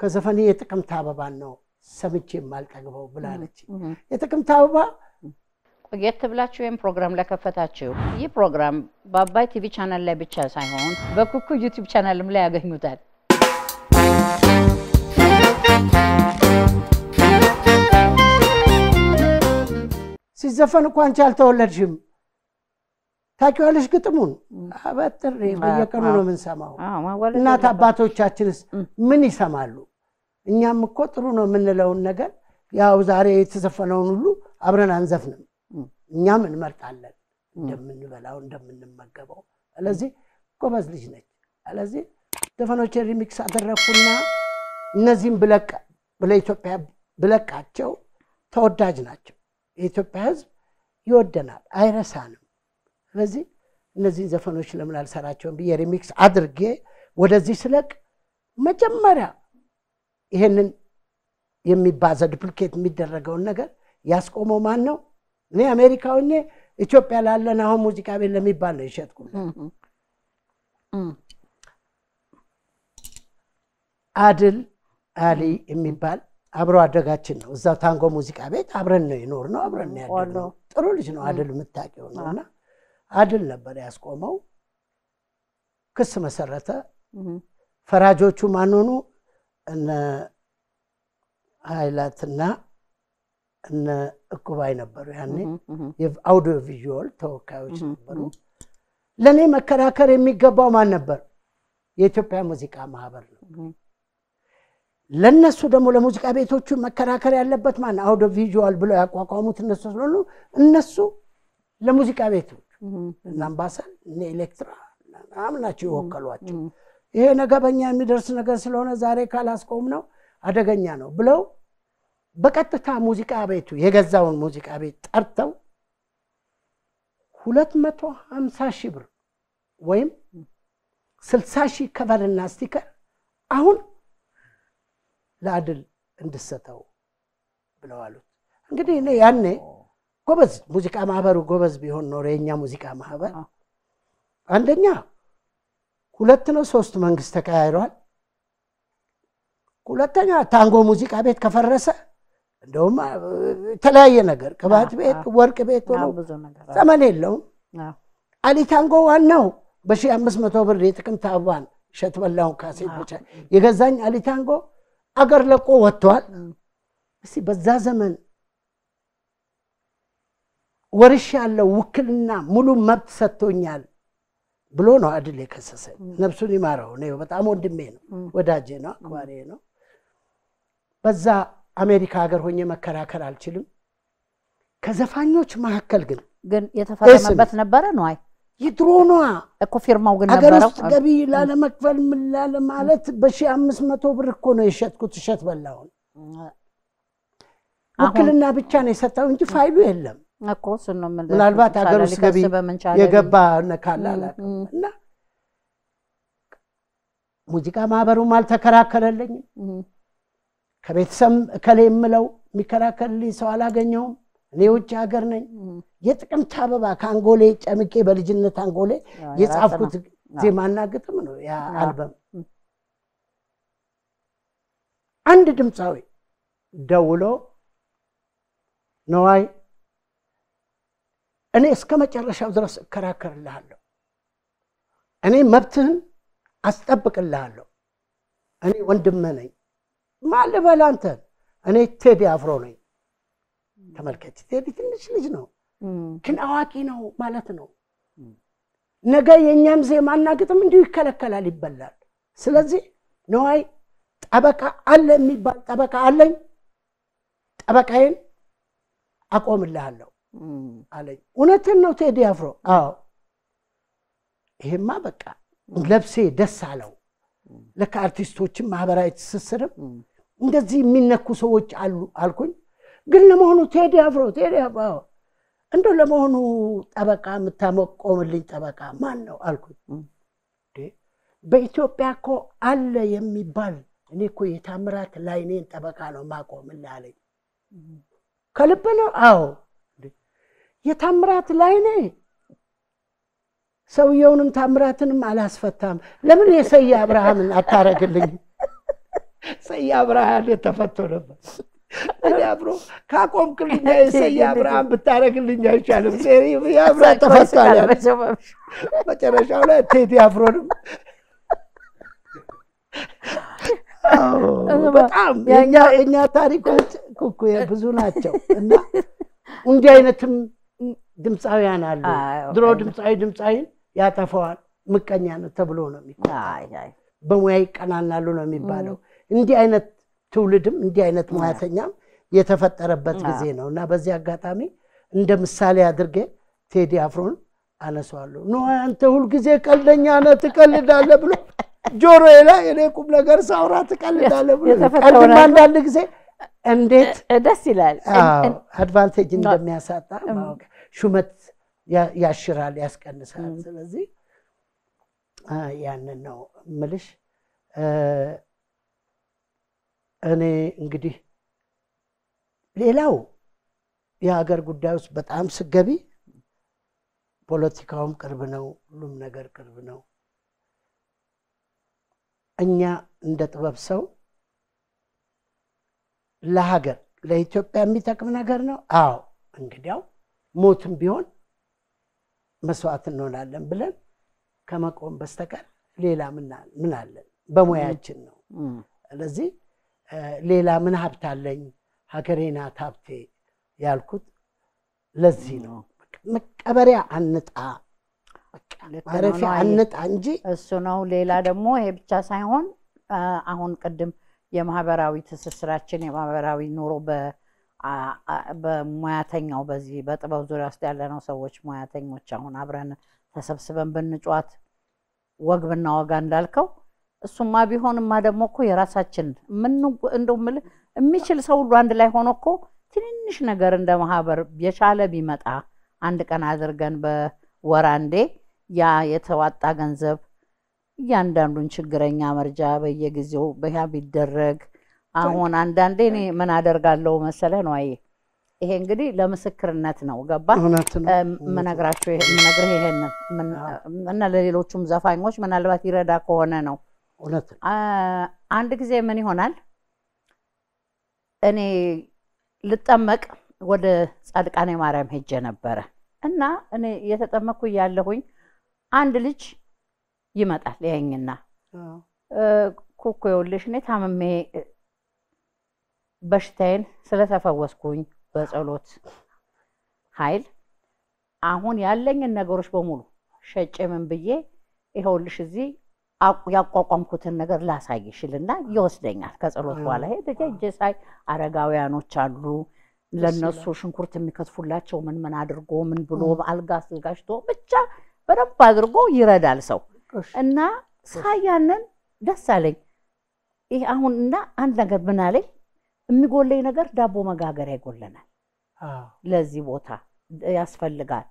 ከዘፈኔ የጥቅምት አበባን ነው ሰምቼ የማልጠግበው ብላለች። የጥቅምት አበባ ቆየት ብላችሁ ወይም ፕሮግራም ላይ ይህ ፕሮግራም በአባይ ቲቪ ቻናል ላይ ብቻ ሳይሆን በኩኩ ዩቲዩብ ቻናልም ላይ ያገኙታል። ሲዘፈን እኮ አንቺ አልተወለድሽም ታውቂዋለሽ ግጥሙን አበጥሬ በየቀኑ ነው የምንሰማው። እናት አባቶቻችንስ ምን ይሰማሉ? እኛም እኮ ጥሩ ነው የምንለውን ነገር ያው ዛሬ የተዘፈነውን ሁሉ አብረን አንዘፍንም። እኛም እንመርጣለን እንደምንበላው እንደምንመገበው። ስለዚህ ጎበዝ ልጅ ነች። ስለዚህ ዘፈኖች ሪሚክስ አደረግኩና እነዚህም ለኢትዮጵያ ብለቃቸው ተወዳጅ ናቸው። የኢትዮጵያ ሕዝብ ይወደናል፣ አይረሳንም። ስለዚህ እነዚህን ዘፈኖች ለምን አልሰራቸውም ብዬ ሪሚክስ አድርጌ ወደዚህ ስለቅ መጀመሪያ ይሄንን የሚባዘ ዱፕሊኬት የሚደረገውን ነገር ያስቆመው ማን ነው? እኔ አሜሪካው ኢትዮጵያ ላለን አሁን ሙዚቃ ቤት ለሚባል ነው የሸጥኩት። አድል አሊ የሚባል አብሮ አደጋችን ነው። እዛው ታንጎ ሙዚቃ ቤት አብረን ነው ነው አብረን ነው ጥሩ ልጅ ነው አድል፣ የምታውቂው ነው እና አድል ነበር ያስቆመው። ክስ መሰረተ። ፈራጆቹ ማንሆኑ እነ ኃይላትና እነ እኩባይ ነበሩ። ያኔ የአውዲዮ ቪዥዋል ተወካዮች ነበሩ። ለእኔ መከራከር የሚገባው ማን ነበር? የኢትዮጵያ ሙዚቃ ማህበር ነው። ለእነሱ ደግሞ ለሙዚቃ ቤቶቹ መከራከር ያለበት ማን? አውዲዮ ቪዥዋል ብለው ያቋቋሙት እነሱ ስለሆኑ እነሱ ለሙዚቃ ቤቱ እነ አምባሰል እነ ኤሌክትራ ምናምን ናቸው የወከሏቸው። ይሄ ነገ በእኛ የሚደርስ ነገር ስለሆነ ዛሬ ካላስቆም ነው አደገኛ ነው ብለው በቀጥታ ሙዚቃ ቤቱ የገዛውን ሙዚቃ ቤት ጠርተው ሁለት መቶ ሀምሳ ሺህ ብር ወይም ስልሳ ሺህ ከቨርና ስቲከር አሁን ለአድል እንድሰተው ብለው አሉት። እንግዲህ እኔ ያኔ ጎበዝ ሙዚቃ ማህበሩ ጎበዝ ቢሆን ኖሮ የእኛ ሙዚቃ ማህበር አንደኛ ሁለት ነው ሶስት መንግስት ተቀያይሯል። ሁለተኛ ታንጎ ሙዚቃ ቤት ከፈረሰ እንደውም የተለያየ ነገር ቅባት ቤት፣ ወርቅ ቤት ሆኖ ዘመን የለውም። አሊ ታንጎ ዋናው በሺህ አምስት መቶ ብር የጥቅምት አበባን እሸት በላሁን ካሴት ብቻ የገዛኝ አሊ ታንጎ አገር ለቆ ወጥቷል። እስቲ በዛ ዘመን ወርሻ ያለው ውክልና ሙሉ መብት ሰጥቶኛል ብሎ ነው አድል የከሰሰ። ነፍሱን ይማረው። በጣም ወንድሜ ነው፣ ወዳጄ ነው፣ አክባሪ ነው። በዛ አሜሪካ ሀገር ሆኜ መከራከር አልችልም። ከዘፋኞች መካከል ግን ግን የተፈረመበት ነበረ ነዋይ የድሮ ነዋ እኮ ፊርማው ግን ሀገር ውስጥ ገቢ ላለመክፈል ምን ላለ ማለት በሺህ አምስት መቶ ብር እኮ ነው የሸጥኩት። እሸት በላሁን ውክልና ብቻ ነው የሰጠው እንጂ ፋይሉ የለም። ምናልባት ሀገር ውስጥ ገቢ የገባ ነካላ እና ሙዚቃ ማህበሩም አልተከራከረልኝም። ከቤተሰብ እከሌ የምለው የሚከራከርልኝ ሰው አላገኘውም። እኔ ውጭ ሀገር ነኝ። የጥቅምት አበባ ከአንጎሌ ጨምቄ በልጅነት አንጎሌ የጻፍኩት ዜማና ግጥም ነው ያ አልበም። አንድ ድምፃዊ ደውሎ ነዋይ እኔ እስከ መጨረሻው ድረስ እከራከርልሃለሁ። እኔ መብትህን አስጠብቅልሃለሁ። እኔ ወንድምህ ነኝ። ማን ልበል አንተ? እኔ ቴዲ አፍሮ ነኝ። ተመልከት፣ ቴዲ ትንሽ ልጅ ነው፣ ግን አዋቂ ነው ማለት ነው። ነገ የእኛም ዜማና ግጥም እንዲሁ ይከለከላል፣ ይበላል። ስለዚህ ነዋይ ጠበቃ አለ የሚባል ጠበቃ አለኝ። ጠበቃዬን አቆምልሃለሁ። አለኝ። እውነትን ነው ቴዲ አፍሮ? አዎ። ይሄማ በቃ ለብሴ ደስ አለው። ለካ አርቲስቶችም ማህበራዊ ትስስርም እንደዚህ የሚነኩ ሰዎች አሉ አልኩኝ። ግን ለመሆኑ ቴዲ አፍሮ ቴዲ አፍሮ እንደው ለመሆኑ ጠበቃ የምታመቆምልኝ ጠበቃ ማን ነው አልኩኝ። በኢትዮጵያ እኮ አለ የሚባል እኔ እኮ የታምራት ላይኔን ጠበቃ ነው ማቆምልህ አለኝ። ከልብ ነው? አዎ የታምራት ላይ ነኝ። ሰውየውንም ታምራትንም አላስፈታም። ለምን የሰይ አብርሃምን አታረግልኝ? ሰይ አብርሃም የተፈቶ ነበር። እኔ አብሮ ካቆምክልኛ የሰይ አብርሃም ብታረግልኝ አይቻልም። አብራ ተፈቷል። መጨረሻው ላይ ቴዲ አፍሮንም በጣም የእኛ ታሪኮች ብዙ ናቸው እና እንዲህ አይነትም ድምፃውያን አሉ። ድሮ ድምፃዊ ድምፃዊን ያጠፈዋል፣ ምቀኛ ነው ተብሎ ነው የሚቆጠረው። በሙያ ይቀናናሉ ነው የሚባለው። እንዲህ አይነት ትውልድም እንዲህ አይነት ሙያተኛም የተፈጠረበት ጊዜ ነው እና በዚህ አጋጣሚ እንደ ምሳሌ አድርጌ ቴዲ አፍሮን አነሳዋለሁ። ኖ አንተ ሁልጊዜ ቀልደኛ ነህ ትቀልዳለህ ብሎ ጆሮ ላይ እኔ ቁም ነገር ሳውራ ትቀልዳለህ ብሎ ቀልድም አንዳንድ ጊዜ እንዴት ደስ ይላል፣ አድቫንቴጅ እንደሚያሳጣ ማወቅ ሹመት ያሽራል፣ ያስቀንሳል። ስለዚህ ያንን ነው ምልሽ። እኔ እንግዲህ ሌላው የሀገር ጉዳይ ውስጥ በጣም ስገቢ ፖለቲካውም ቅርብ ነው፣ ሁሉም ነገር ቅርብ ነው። እኛ እንደ ጥበብ ሰው ለሀገር ለኢትዮጵያ የሚጠቅም ነገር ነው። አዎ እንግዲያው ሞትም ቢሆን መስዋዕት እንሆናለን ብለን ከመቆም በስተቀር ሌላ ምን አለን? በሙያችን ነው። ስለዚህ ሌላ ምን ሀብት አለኝ? ሀገሬ ናት ሀብቴ ያልኩት ለዚህ ነው። መቀበሪያ አንጣ ማረፊያ አንጣ እንጂ እሱ ነው። ሌላ ደግሞ ይሄ ብቻ ሳይሆን አሁን ቅድም የማህበራዊ ትስስራችን የማህበራዊ ኑሮ በሙያተኛው በዚህ በጥበብ ዙሪያ ውስጥ ያለነው ሰዎች ሙያተኞች አሁን አብረን ተሰብስበን ብንጫዋት ወግ ብናወጋ እንዳልከው እሱማ ቢሆንማ ደግሞ እኮ የራሳችን እንደው የሚችል ሰው ሁሉ አንድ ላይ ሆኖ እኮ ትንንሽ ነገር እንደ ማህበር የቻለ ቢመጣ አንድ ቀን አድርገን በወር አንዴ ያ የተዋጣ ገንዘብ እያንዳንዱን ችግረኛ መርጃ በየጊዜው በያ ቢደረግ አሁን አንዳንዴ እኔ ምን አደርጋለሁ መሰለ ነው አይ ይሄ እንግዲህ ለምስክርነት ነው ገባ ምነግራቸው ምነግርህ ይሄን እና ለሌሎቹም ዘፋኞች ምናልባት ይረዳ ከሆነ ነው አንድ ጊዜ ምን ይሆናል እኔ ልጠመቅ ወደ ጻድቃኔ ማርያም ሄጀ ነበረ እና እኔ እየተጠመቅኩ እያለሁኝ አንድ ልጅ ይመጣል ያኝና ኩኮ ይኸውልሽ እኔ ታምሜ በሽታዬን ስለተፈወስኩኝ በጸሎት ኃይል አሁን ያለኝን ነገሮች በሙሉ ሸጬ ምን ብዬ ይኸውልሽ እዚህ ያቋቋምኩትን ነገር ላሳይሽልና ይወስደኛል። ከጸሎት በኋላ ሄድ እጄ ሳይ አረጋውያኖች አሉ። ለነሱ ሽንኩርት የሚከትፉላቸው ምን ምን አድርጎ ምን ብሎ አልጋ አዘጋጅቶ ብቻ በደንብ አድርጎ ይረዳል ሰው እና ሳያንን ደስ አለኝ። ይህ አሁን እና አንድ ነገር ምን አለኝ የሚጎለኝ ነገር ዳቦ መጋገሪያ ይጎለናል። ለዚህ ቦታ ያስፈልጋል።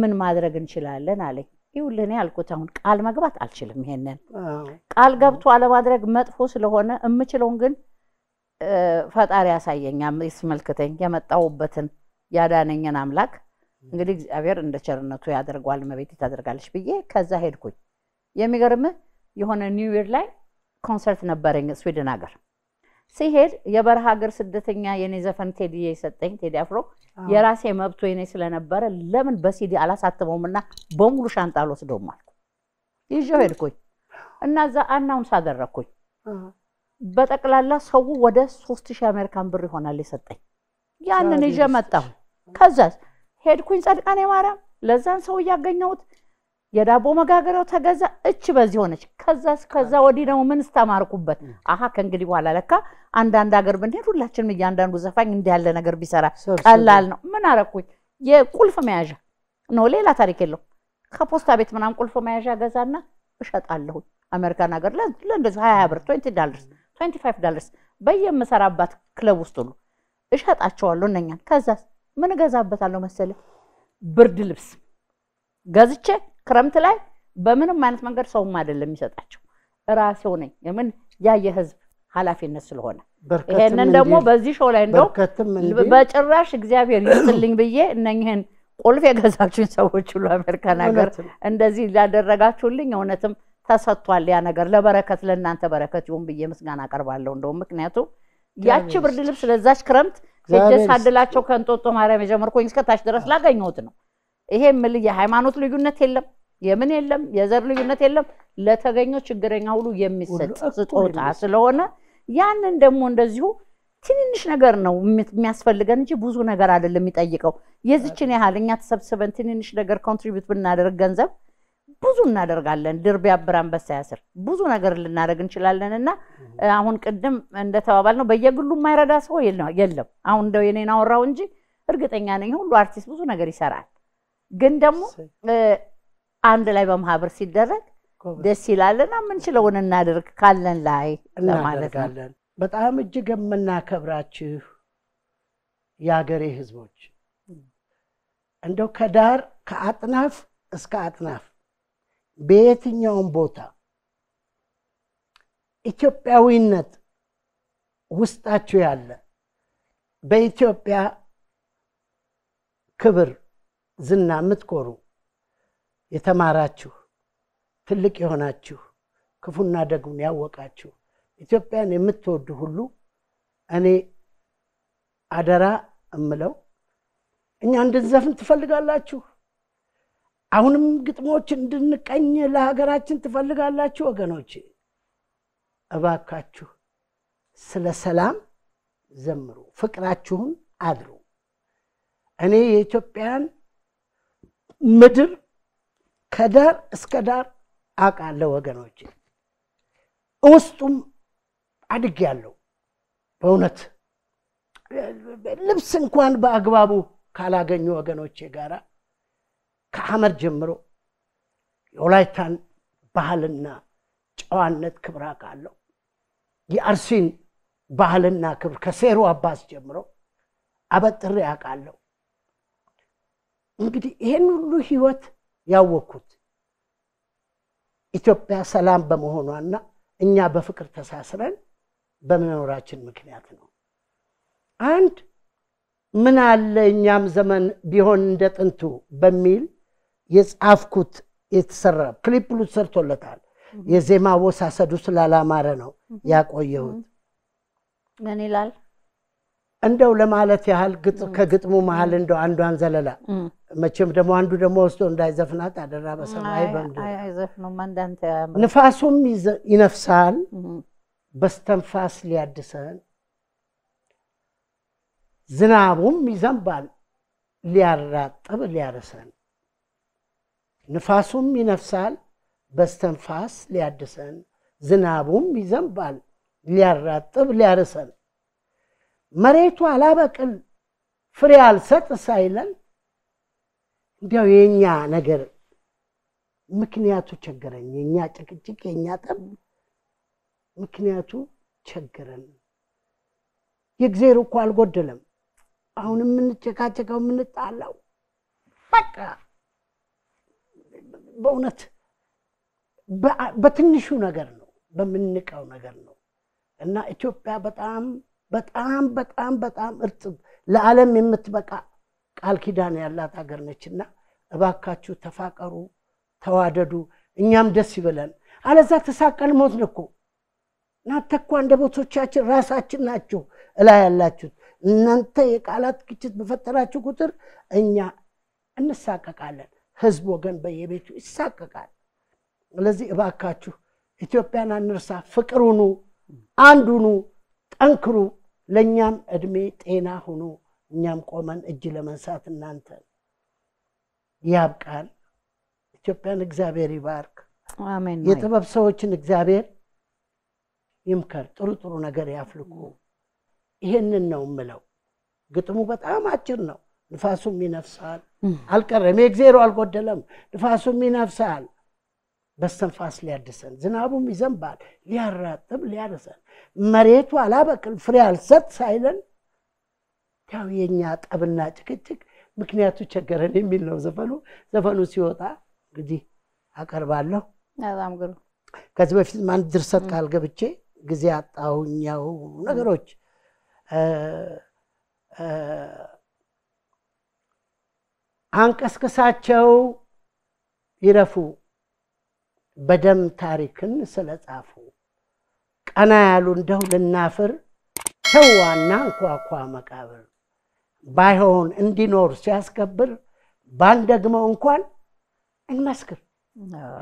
ምን ማድረግ እንችላለን አለኝ። ይኸውልህ እኔ አልኩት፣ አሁን ቃል መግባት አልችልም። ይሄንን ቃል ገብቶ አለማድረግ መጥፎ ስለሆነ የምችለውን ግን ፈጣሪ ያሳየኝ፣ ይስመልክተኝ፣ የመጣውበትን ያዳነኝን አምላክ እንግዲህ እግዚአብሔር እንደ ቸርነቱ ያደርጓል፣ መቤት ታደርጋለች ብዬ ከዛ ሄድኩኝ። የሚገርምህ የሆነ ኒው ይር ላይ ኮንሰርት ነበረኝ ስዊድን ሀገር ሲሄድ የበረሃ ሀገር ስደተኛ የኔ ዘፈን ቴዲ የሰጠኝ ቴዲ አፍሮ የራሴ መብቶ ወይኔ ስለነበረ ለምን በሲዲ አላሳትመውም እና በሙሉ ሻንጣ አልወስደውም አልኩ። ይዤው ሄድኩኝ እና እዛ አናውንስ አደረግኩኝ። በጠቅላላ ሰው ወደ ሶስት ሺህ አሜሪካን ብር ይሆናል የሰጠኝ። ያንን ይዤ መጣሁ። ከዛ ሄድኩኝ ጸድቃኔ ማርያም ለዛን ሰው እያገኘሁት የዳቦ መጋገሪያው ተገዛ። እች በዚህ ሆነች። ከዛ ከዛ ወዲህ ደግሞ ምን ስተማርኩበት? አሀ ከእንግዲህ በኋላ ለካ አንዳንድ ሀገር ብንሄድ ሁላችንም እያንዳንዱ ዘፋኝ እንዲህ ያለ ነገር ቢሰራ ቀላል ነው። ምን አረኩኝ? የቁልፍ መያዣ ነው፣ ሌላ ታሪክ የለው። ከፖስታ ቤት ምናምን ቁልፍ መያዣ ገዛና እሸጣለሁ። አሜሪካን ሀገር ለእንደዚ ሀያ ብር ትንቲ ዳለርስ ትንቲ ፋይቭ ዳለርስ በየምሰራባት ክለብ ውስጥ ሁሉ እሸጣቸዋለሁ እነኛን። ከዛ ምን እገዛበታለሁ መሰለ ብርድ ልብስ ገዝቼ ክረምት ላይ በምንም አይነት መንገድ ሰውም አይደለም የሚሰጣቸው ራሴው ነኝ። የምን ያ የህዝብ ኃላፊነት ስለሆነ ይሄንን ደግሞ በዚህ ሾው ላይ እንደው በጭራሽ እግዚአብሔር ይስጥልኝ ብዬ እነኝህን ቁልፍ የገዛችሁኝ ሰዎች ሁሉ አሜሪካ ነገር እንደዚህ ላደረጋችሁልኝ እውነትም ተሰጥቷል። ያ ነገር ለበረከት ለእናንተ በረከት ይሁን ብዬ ምስጋና አቀርባለሁ። እንደውም ምክንያቱም ያቺ ብርድ ልብስ ለዛች ክረምት ሄጄ ሳድላቸው ከእንጦጦ ማርያም የጀመርኩኝ እስከታች ድረስ ላገኘሁት ነው። ይሄ ምል የሃይማኖት ልዩነት የለም የምን የለም የዘር ልዩነት የለም። ለተገኘው ችግረኛ ሁሉ የሚሰጥ ስጦታ ስለሆነ ያንን ደግሞ እንደዚሁ ትንንሽ ነገር ነው የሚያስፈልገን እንጂ ብዙ ነገር አይደለም የሚጠይቀው። የዚችን ያህል እኛ ተሰብስበን ትንንሽ ነገር ኮንትሪቢዩት ብናደርግ ገንዘብ ብዙ እናደርጋለን። ድር ቢያብር አንበሳ ያስር ብዙ ነገር ልናደርግ እንችላለን። እና አሁን ቅድም እንደተባባል ነው በየግሉ የማይረዳ ሰው የለም። አሁን እንደው የኔን አወራው እንጂ እርግጠኛ ነኝ ሁሉ አርቲስት ብዙ ነገር ይሰራል። ግን ደግሞ አንድ ላይ በማህበር ሲደረግ ደስ ይላልና ምንችለውን እናደርግ ካለን ላይ ለማለት በጣም እጅግ የምናከብራችሁ የሀገሬ ህዝቦች እንደው ከዳር ከአጥናፍ እስከ አጥናፍ በየትኛውም ቦታ ኢትዮጵያዊነት ውስጣችሁ ያለ በኢትዮጵያ ክብር ዝና የምትኮሩ የተማራችሁ ትልቅ የሆናችሁ ክፉና ደጉን ያወቃችሁ ኢትዮጵያን የምትወዱ ሁሉ እኔ አደራ እምለው እኛ እንድንዘፍን ትፈልጋላችሁ። አሁንም ግጥሞች እንድንቀኝ ለሀገራችን ትፈልጋላችሁ። ወገኖች እባካችሁ ስለ ሰላም ዘምሩ፣ ፍቅራችሁን አድሩ። እኔ የኢትዮጵያን ምድር ከዳር እስከ ዳር አውቃለሁ ወገኖች፣ ውስጡም አድጌያለሁ። በእውነት ልብስ እንኳን በአግባቡ ካላገኙ ወገኖቼ ጋር ከአመር ጀምሮ የወላይታን ባህልና ጨዋነት ክብር አውቃለሁ። የአርሲን ባህልና ክብር ከሴሩ አባስ ጀምሮ አበጥሬ አውቃለሁ። እንግዲህ ይህን ሁሉ ህይወት ያወቅኩት ኢትዮጵያ ሰላም በመሆኗና እኛ በፍቅር ተሳስረን በመኖራችን ምክንያት ነው። አንድ ምን አለ እኛም ዘመን ቢሆን እንደ ጥንቱ በሚል የጻፍኩት የተሰራ ክሊፕ ሁሉ ሰርቶለታል። የዜማ ወሳሰዱ ስላላማረ ነው ያቆየሁት። ምን ይላል? እንደው ለማለት ያህል ከግጥሙ መሀል እንደው አንዷን ዘለላ መቼም ደግሞ አንዱ ደግሞ ወስዶ እንዳይዘፍናት አደራ በሰማይ ንፋሱም ይነፍሳል በስተንፋስ ሊያድሰን ዝናቡም ይዘንባል ሊያራጥብ ሊያረሰን ንፋሱም ይነፍሳል በስተንፋስ ሊያድሰን ዝናቡም ይዘንባል ሊያራጥብ ሊያርሰን መሬቱ አላበቅል ፍሬ አልሰጥ ሳይለን እንዲያው የኛ ነገር ምክንያቱ ቸገረን፣ የኛ ጭቅጭቅ፣ የኛ ጠብ ምክንያቱ ቸገረን። የእግዜር እኮ አልጎደለም። አሁን የምንጨቃጨቀው የምንጣላው በቃ በእውነት በትንሹ ነገር ነው፣ በምንቀው ነገር ነው እና ኢትዮጵያ በጣም በጣም በጣም በጣም እርጥብ ለዓለም የምትበቃ ቃል ኪዳን ያላት ሀገር ነችና እባካችሁ ተፋቀሩ፣ ተዋደዱ፣ እኛም ደስ ይበለን። አለዛ ተሳቀል ሞት ነኮ እናንተ እኮ ራሳችን ናችሁ እላይ ያላችሁት። እናንተ የቃላት ግጭት በፈጠራችሁ ቁጥር እኛ እንሳቀቃለን። ህዝብ ወገን በየቤቱ ይሳቀቃል። ስለዚህ እባካችሁ ኢትዮጵያን አንርሳ፣ ፍቅሩኑ አንዱኑ ጠንክሩ። ለእኛም እድሜ ጤና ሆኖ እኛም ቆመን እጅ ለመንሳት እናንተ ያብቃል ኢትዮጵያን እግዚአብሔር ይባርክ። የጥበብ ሰዎችን እግዚአብሔር ይምከር። ጥሩ ጥሩ ነገር ያፍልኩ። ይሄንን ነው የምለው። ግጥሙ በጣም አጭር ነው። ንፋሱም ይነፍሳል አልቀረም። የእግዜሩ አልጎደለም። ንፋሱም ይነፍሳል በስተንፋስ ሊያድሰን፣ ዝናቡም ይዘንባል ሊያራጥም ሊያደሰን፣ መሬቱ አላበቅል ፍሬ አልሰጥ ሳይለን ያው የእኛ ጠብና ጭቅጭቅ ምክንያቱ ቸገረን የሚል ነው ዘፈኑ። ዘፈኑ ሲወጣ እንግዲህ አቀርባለሁ። ከዚህ በፊት አንድ ድርሰት ቃል ገብቼ ጊዜ አጣሁኛው ነገሮች አንቀስቅሳቸው ይረፉ በደም ታሪክን ስለጻፉ ቀና ያሉ እንደው ልናፍር ተዋና እንኳኳ መቃብር ባይሆን እንዲኖር ሲያስከብር ባንደግመው እንኳን እንመስክር።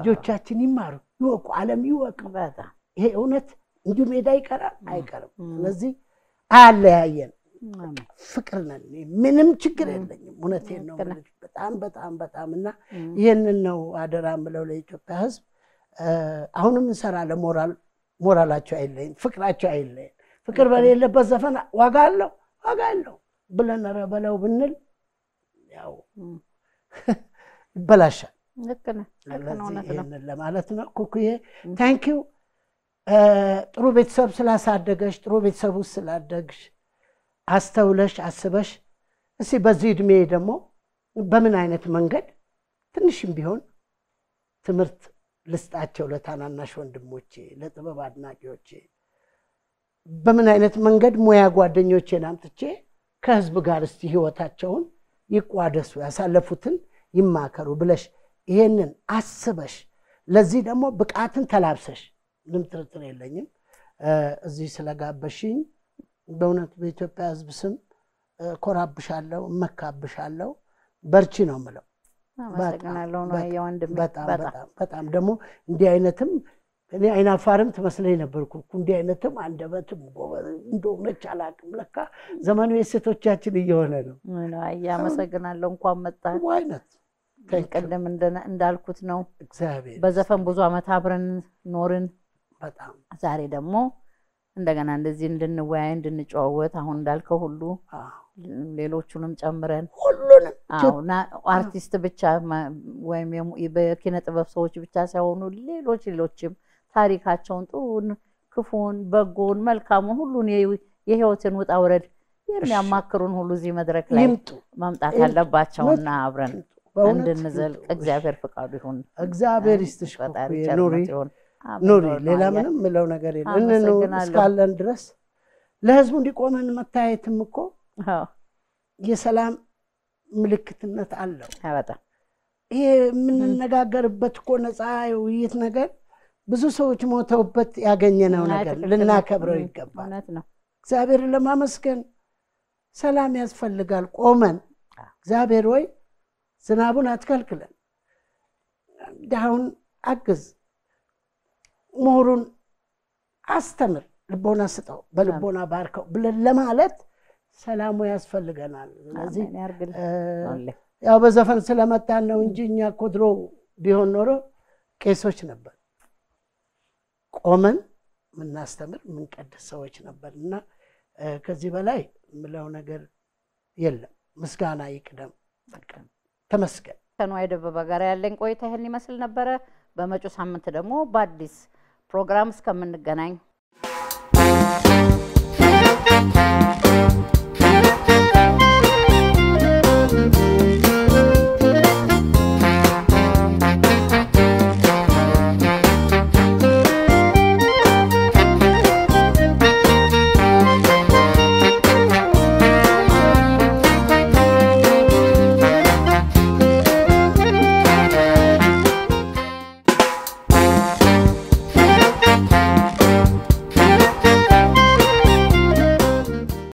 ልጆቻችን ይማሩ፣ ይወቁ፣ ዓለም ይወቅ። ይሄ እውነት እንዲሁ ሜዳ ይቀራል አይቀርም። ስለዚህ አለያየን ፍቅር ነን። ምንም ችግር የለኝም። እውነቴን ነው። በጣም በጣም በጣም እና ይህንን ነው አደራ ምለው ለኢትዮጵያ ሕዝብ አሁንም እንሰራለን። ሞራል ሞራላቸው አይለይን፣ ፍቅራቸው አይለይን። ፍቅር በሌለበት ዘፈን ዋጋ አለው ዋጋ አለው ብለን ኧረ በለው ብንል ያው *laughs* ይበላሻል። ለማለት ነው። ኩኩዬ ታንኪዩ። ጥሩ ቤተሰብ ስላሳደገሽ፣ ጥሩ ቤተሰብ ውስጥ ስላደግሽ፣ አስተውለሽ አስበሽ እስ በዚህ እድሜ ደግሞ በምን አይነት መንገድ ትንሽም ቢሆን ትምህርት ልስጣቸው ለታናናሽ ወንድሞቼ፣ ለጥበብ አድናቂዎቼ በምን አይነት መንገድ ሙያ ጓደኞቼን አምጥቼ ከህዝብ ጋር እስቲ ህይወታቸውን ይቋደሱ፣ ያሳለፉትን ይማከሩ ብለሽ ይሄንን አስበሽ ለዚህ ደግሞ ብቃትን ተላብሰሽ ምንም ጥርጥር የለኝም። እዚህ ስለጋበሽኝ በእውነት በኢትዮጵያ ህዝብ ስም ኮራብሻለሁ፣ እመካብሻለሁ። በርቺ ነው ምለው። አመሰግናለሁ ነው የወንድሜ። በጣም ደግሞ እንዲህ አይነትም እኔ አይናፋርም ትመስለኝ ነበርኩ እኮ እንዲህ አይነትም አንደበትም እንደሆነች አላውቅም። ለካ ዘመኑ የሴቶቻችን እየሆነ ነው። አመሰግናለሁ። እንኳን መጣ አይነት ቅድም እንዳልኩት ነው በዘፈን ብዙ አመት አብረን ኖርን። በጣም ዛሬ ደግሞ እንደገና እንደዚህ እንድንወያይ እንድንጨዋወት አሁን እንዳልከው ሁሉ ሌሎቹንም ጨምረን ሁሉንም አርቲስት ብቻ ወይም በኪነ ጥበብ ሰዎች ብቻ ሳይሆኑ ሌሎች ሌሎችም ታሪካቸውን ጥሩን፣ ክፉን፣ በጎን፣ መልካሙን ሁሉን የህይወትን ውጣ ውረድ የሚያማክሩን ሁሉ እዚህ መድረክ ላይ መምጣት አለባቸውና አብረን እንድንዘልቅ እግዚአብሔር ፈቃዱ ይሁን። እግዚአብሔር ይስጥሽ። ኑሪ። ሌላ ምንም ምለው ነገር የለም። እንኑር እስካለን ድረስ ለህዝቡ እንዲቆመን መታየትም እኮ የሰላም ምልክትነት አለው። ይሄ የምንነጋገርበት እኮ ነፃ ውይይት ነገር ብዙ ሰዎች ሞተውበት ያገኘነው ነገር ልናከብረው ይገባል። እግዚአብሔር ለማመስገን ሰላም ያስፈልጋል። ቆመን እግዚአብሔር ወይ ዝናቡን አትከልክለን፣ ድሃውን አግዝ፣ ምሁሩን አስተምር፣ ልቦና ስጠው፣ በልቦና ባርከው ብለን ለማለት ሰላሙ ያስፈልገናል። ስለዚህ ያው በዘፈን ስለመጣን ነው እንጂ እኛ እኮ ድሮ ቢሆን ኖሮ ቄሶች ነበር ቆመን የምናስተምር የምንቀድስ ሰዎች ነበር እና ከዚህ በላይ ምለው ነገር የለም። ምስጋና ይቅደም። ተመስገን። ከንዋይ ደበበ ጋር ያለኝ ቆይታ ይህን ይመስል ነበረ። በመጪው ሳምንት ደግሞ በአዲስ ፕሮግራም እስከምንገናኝ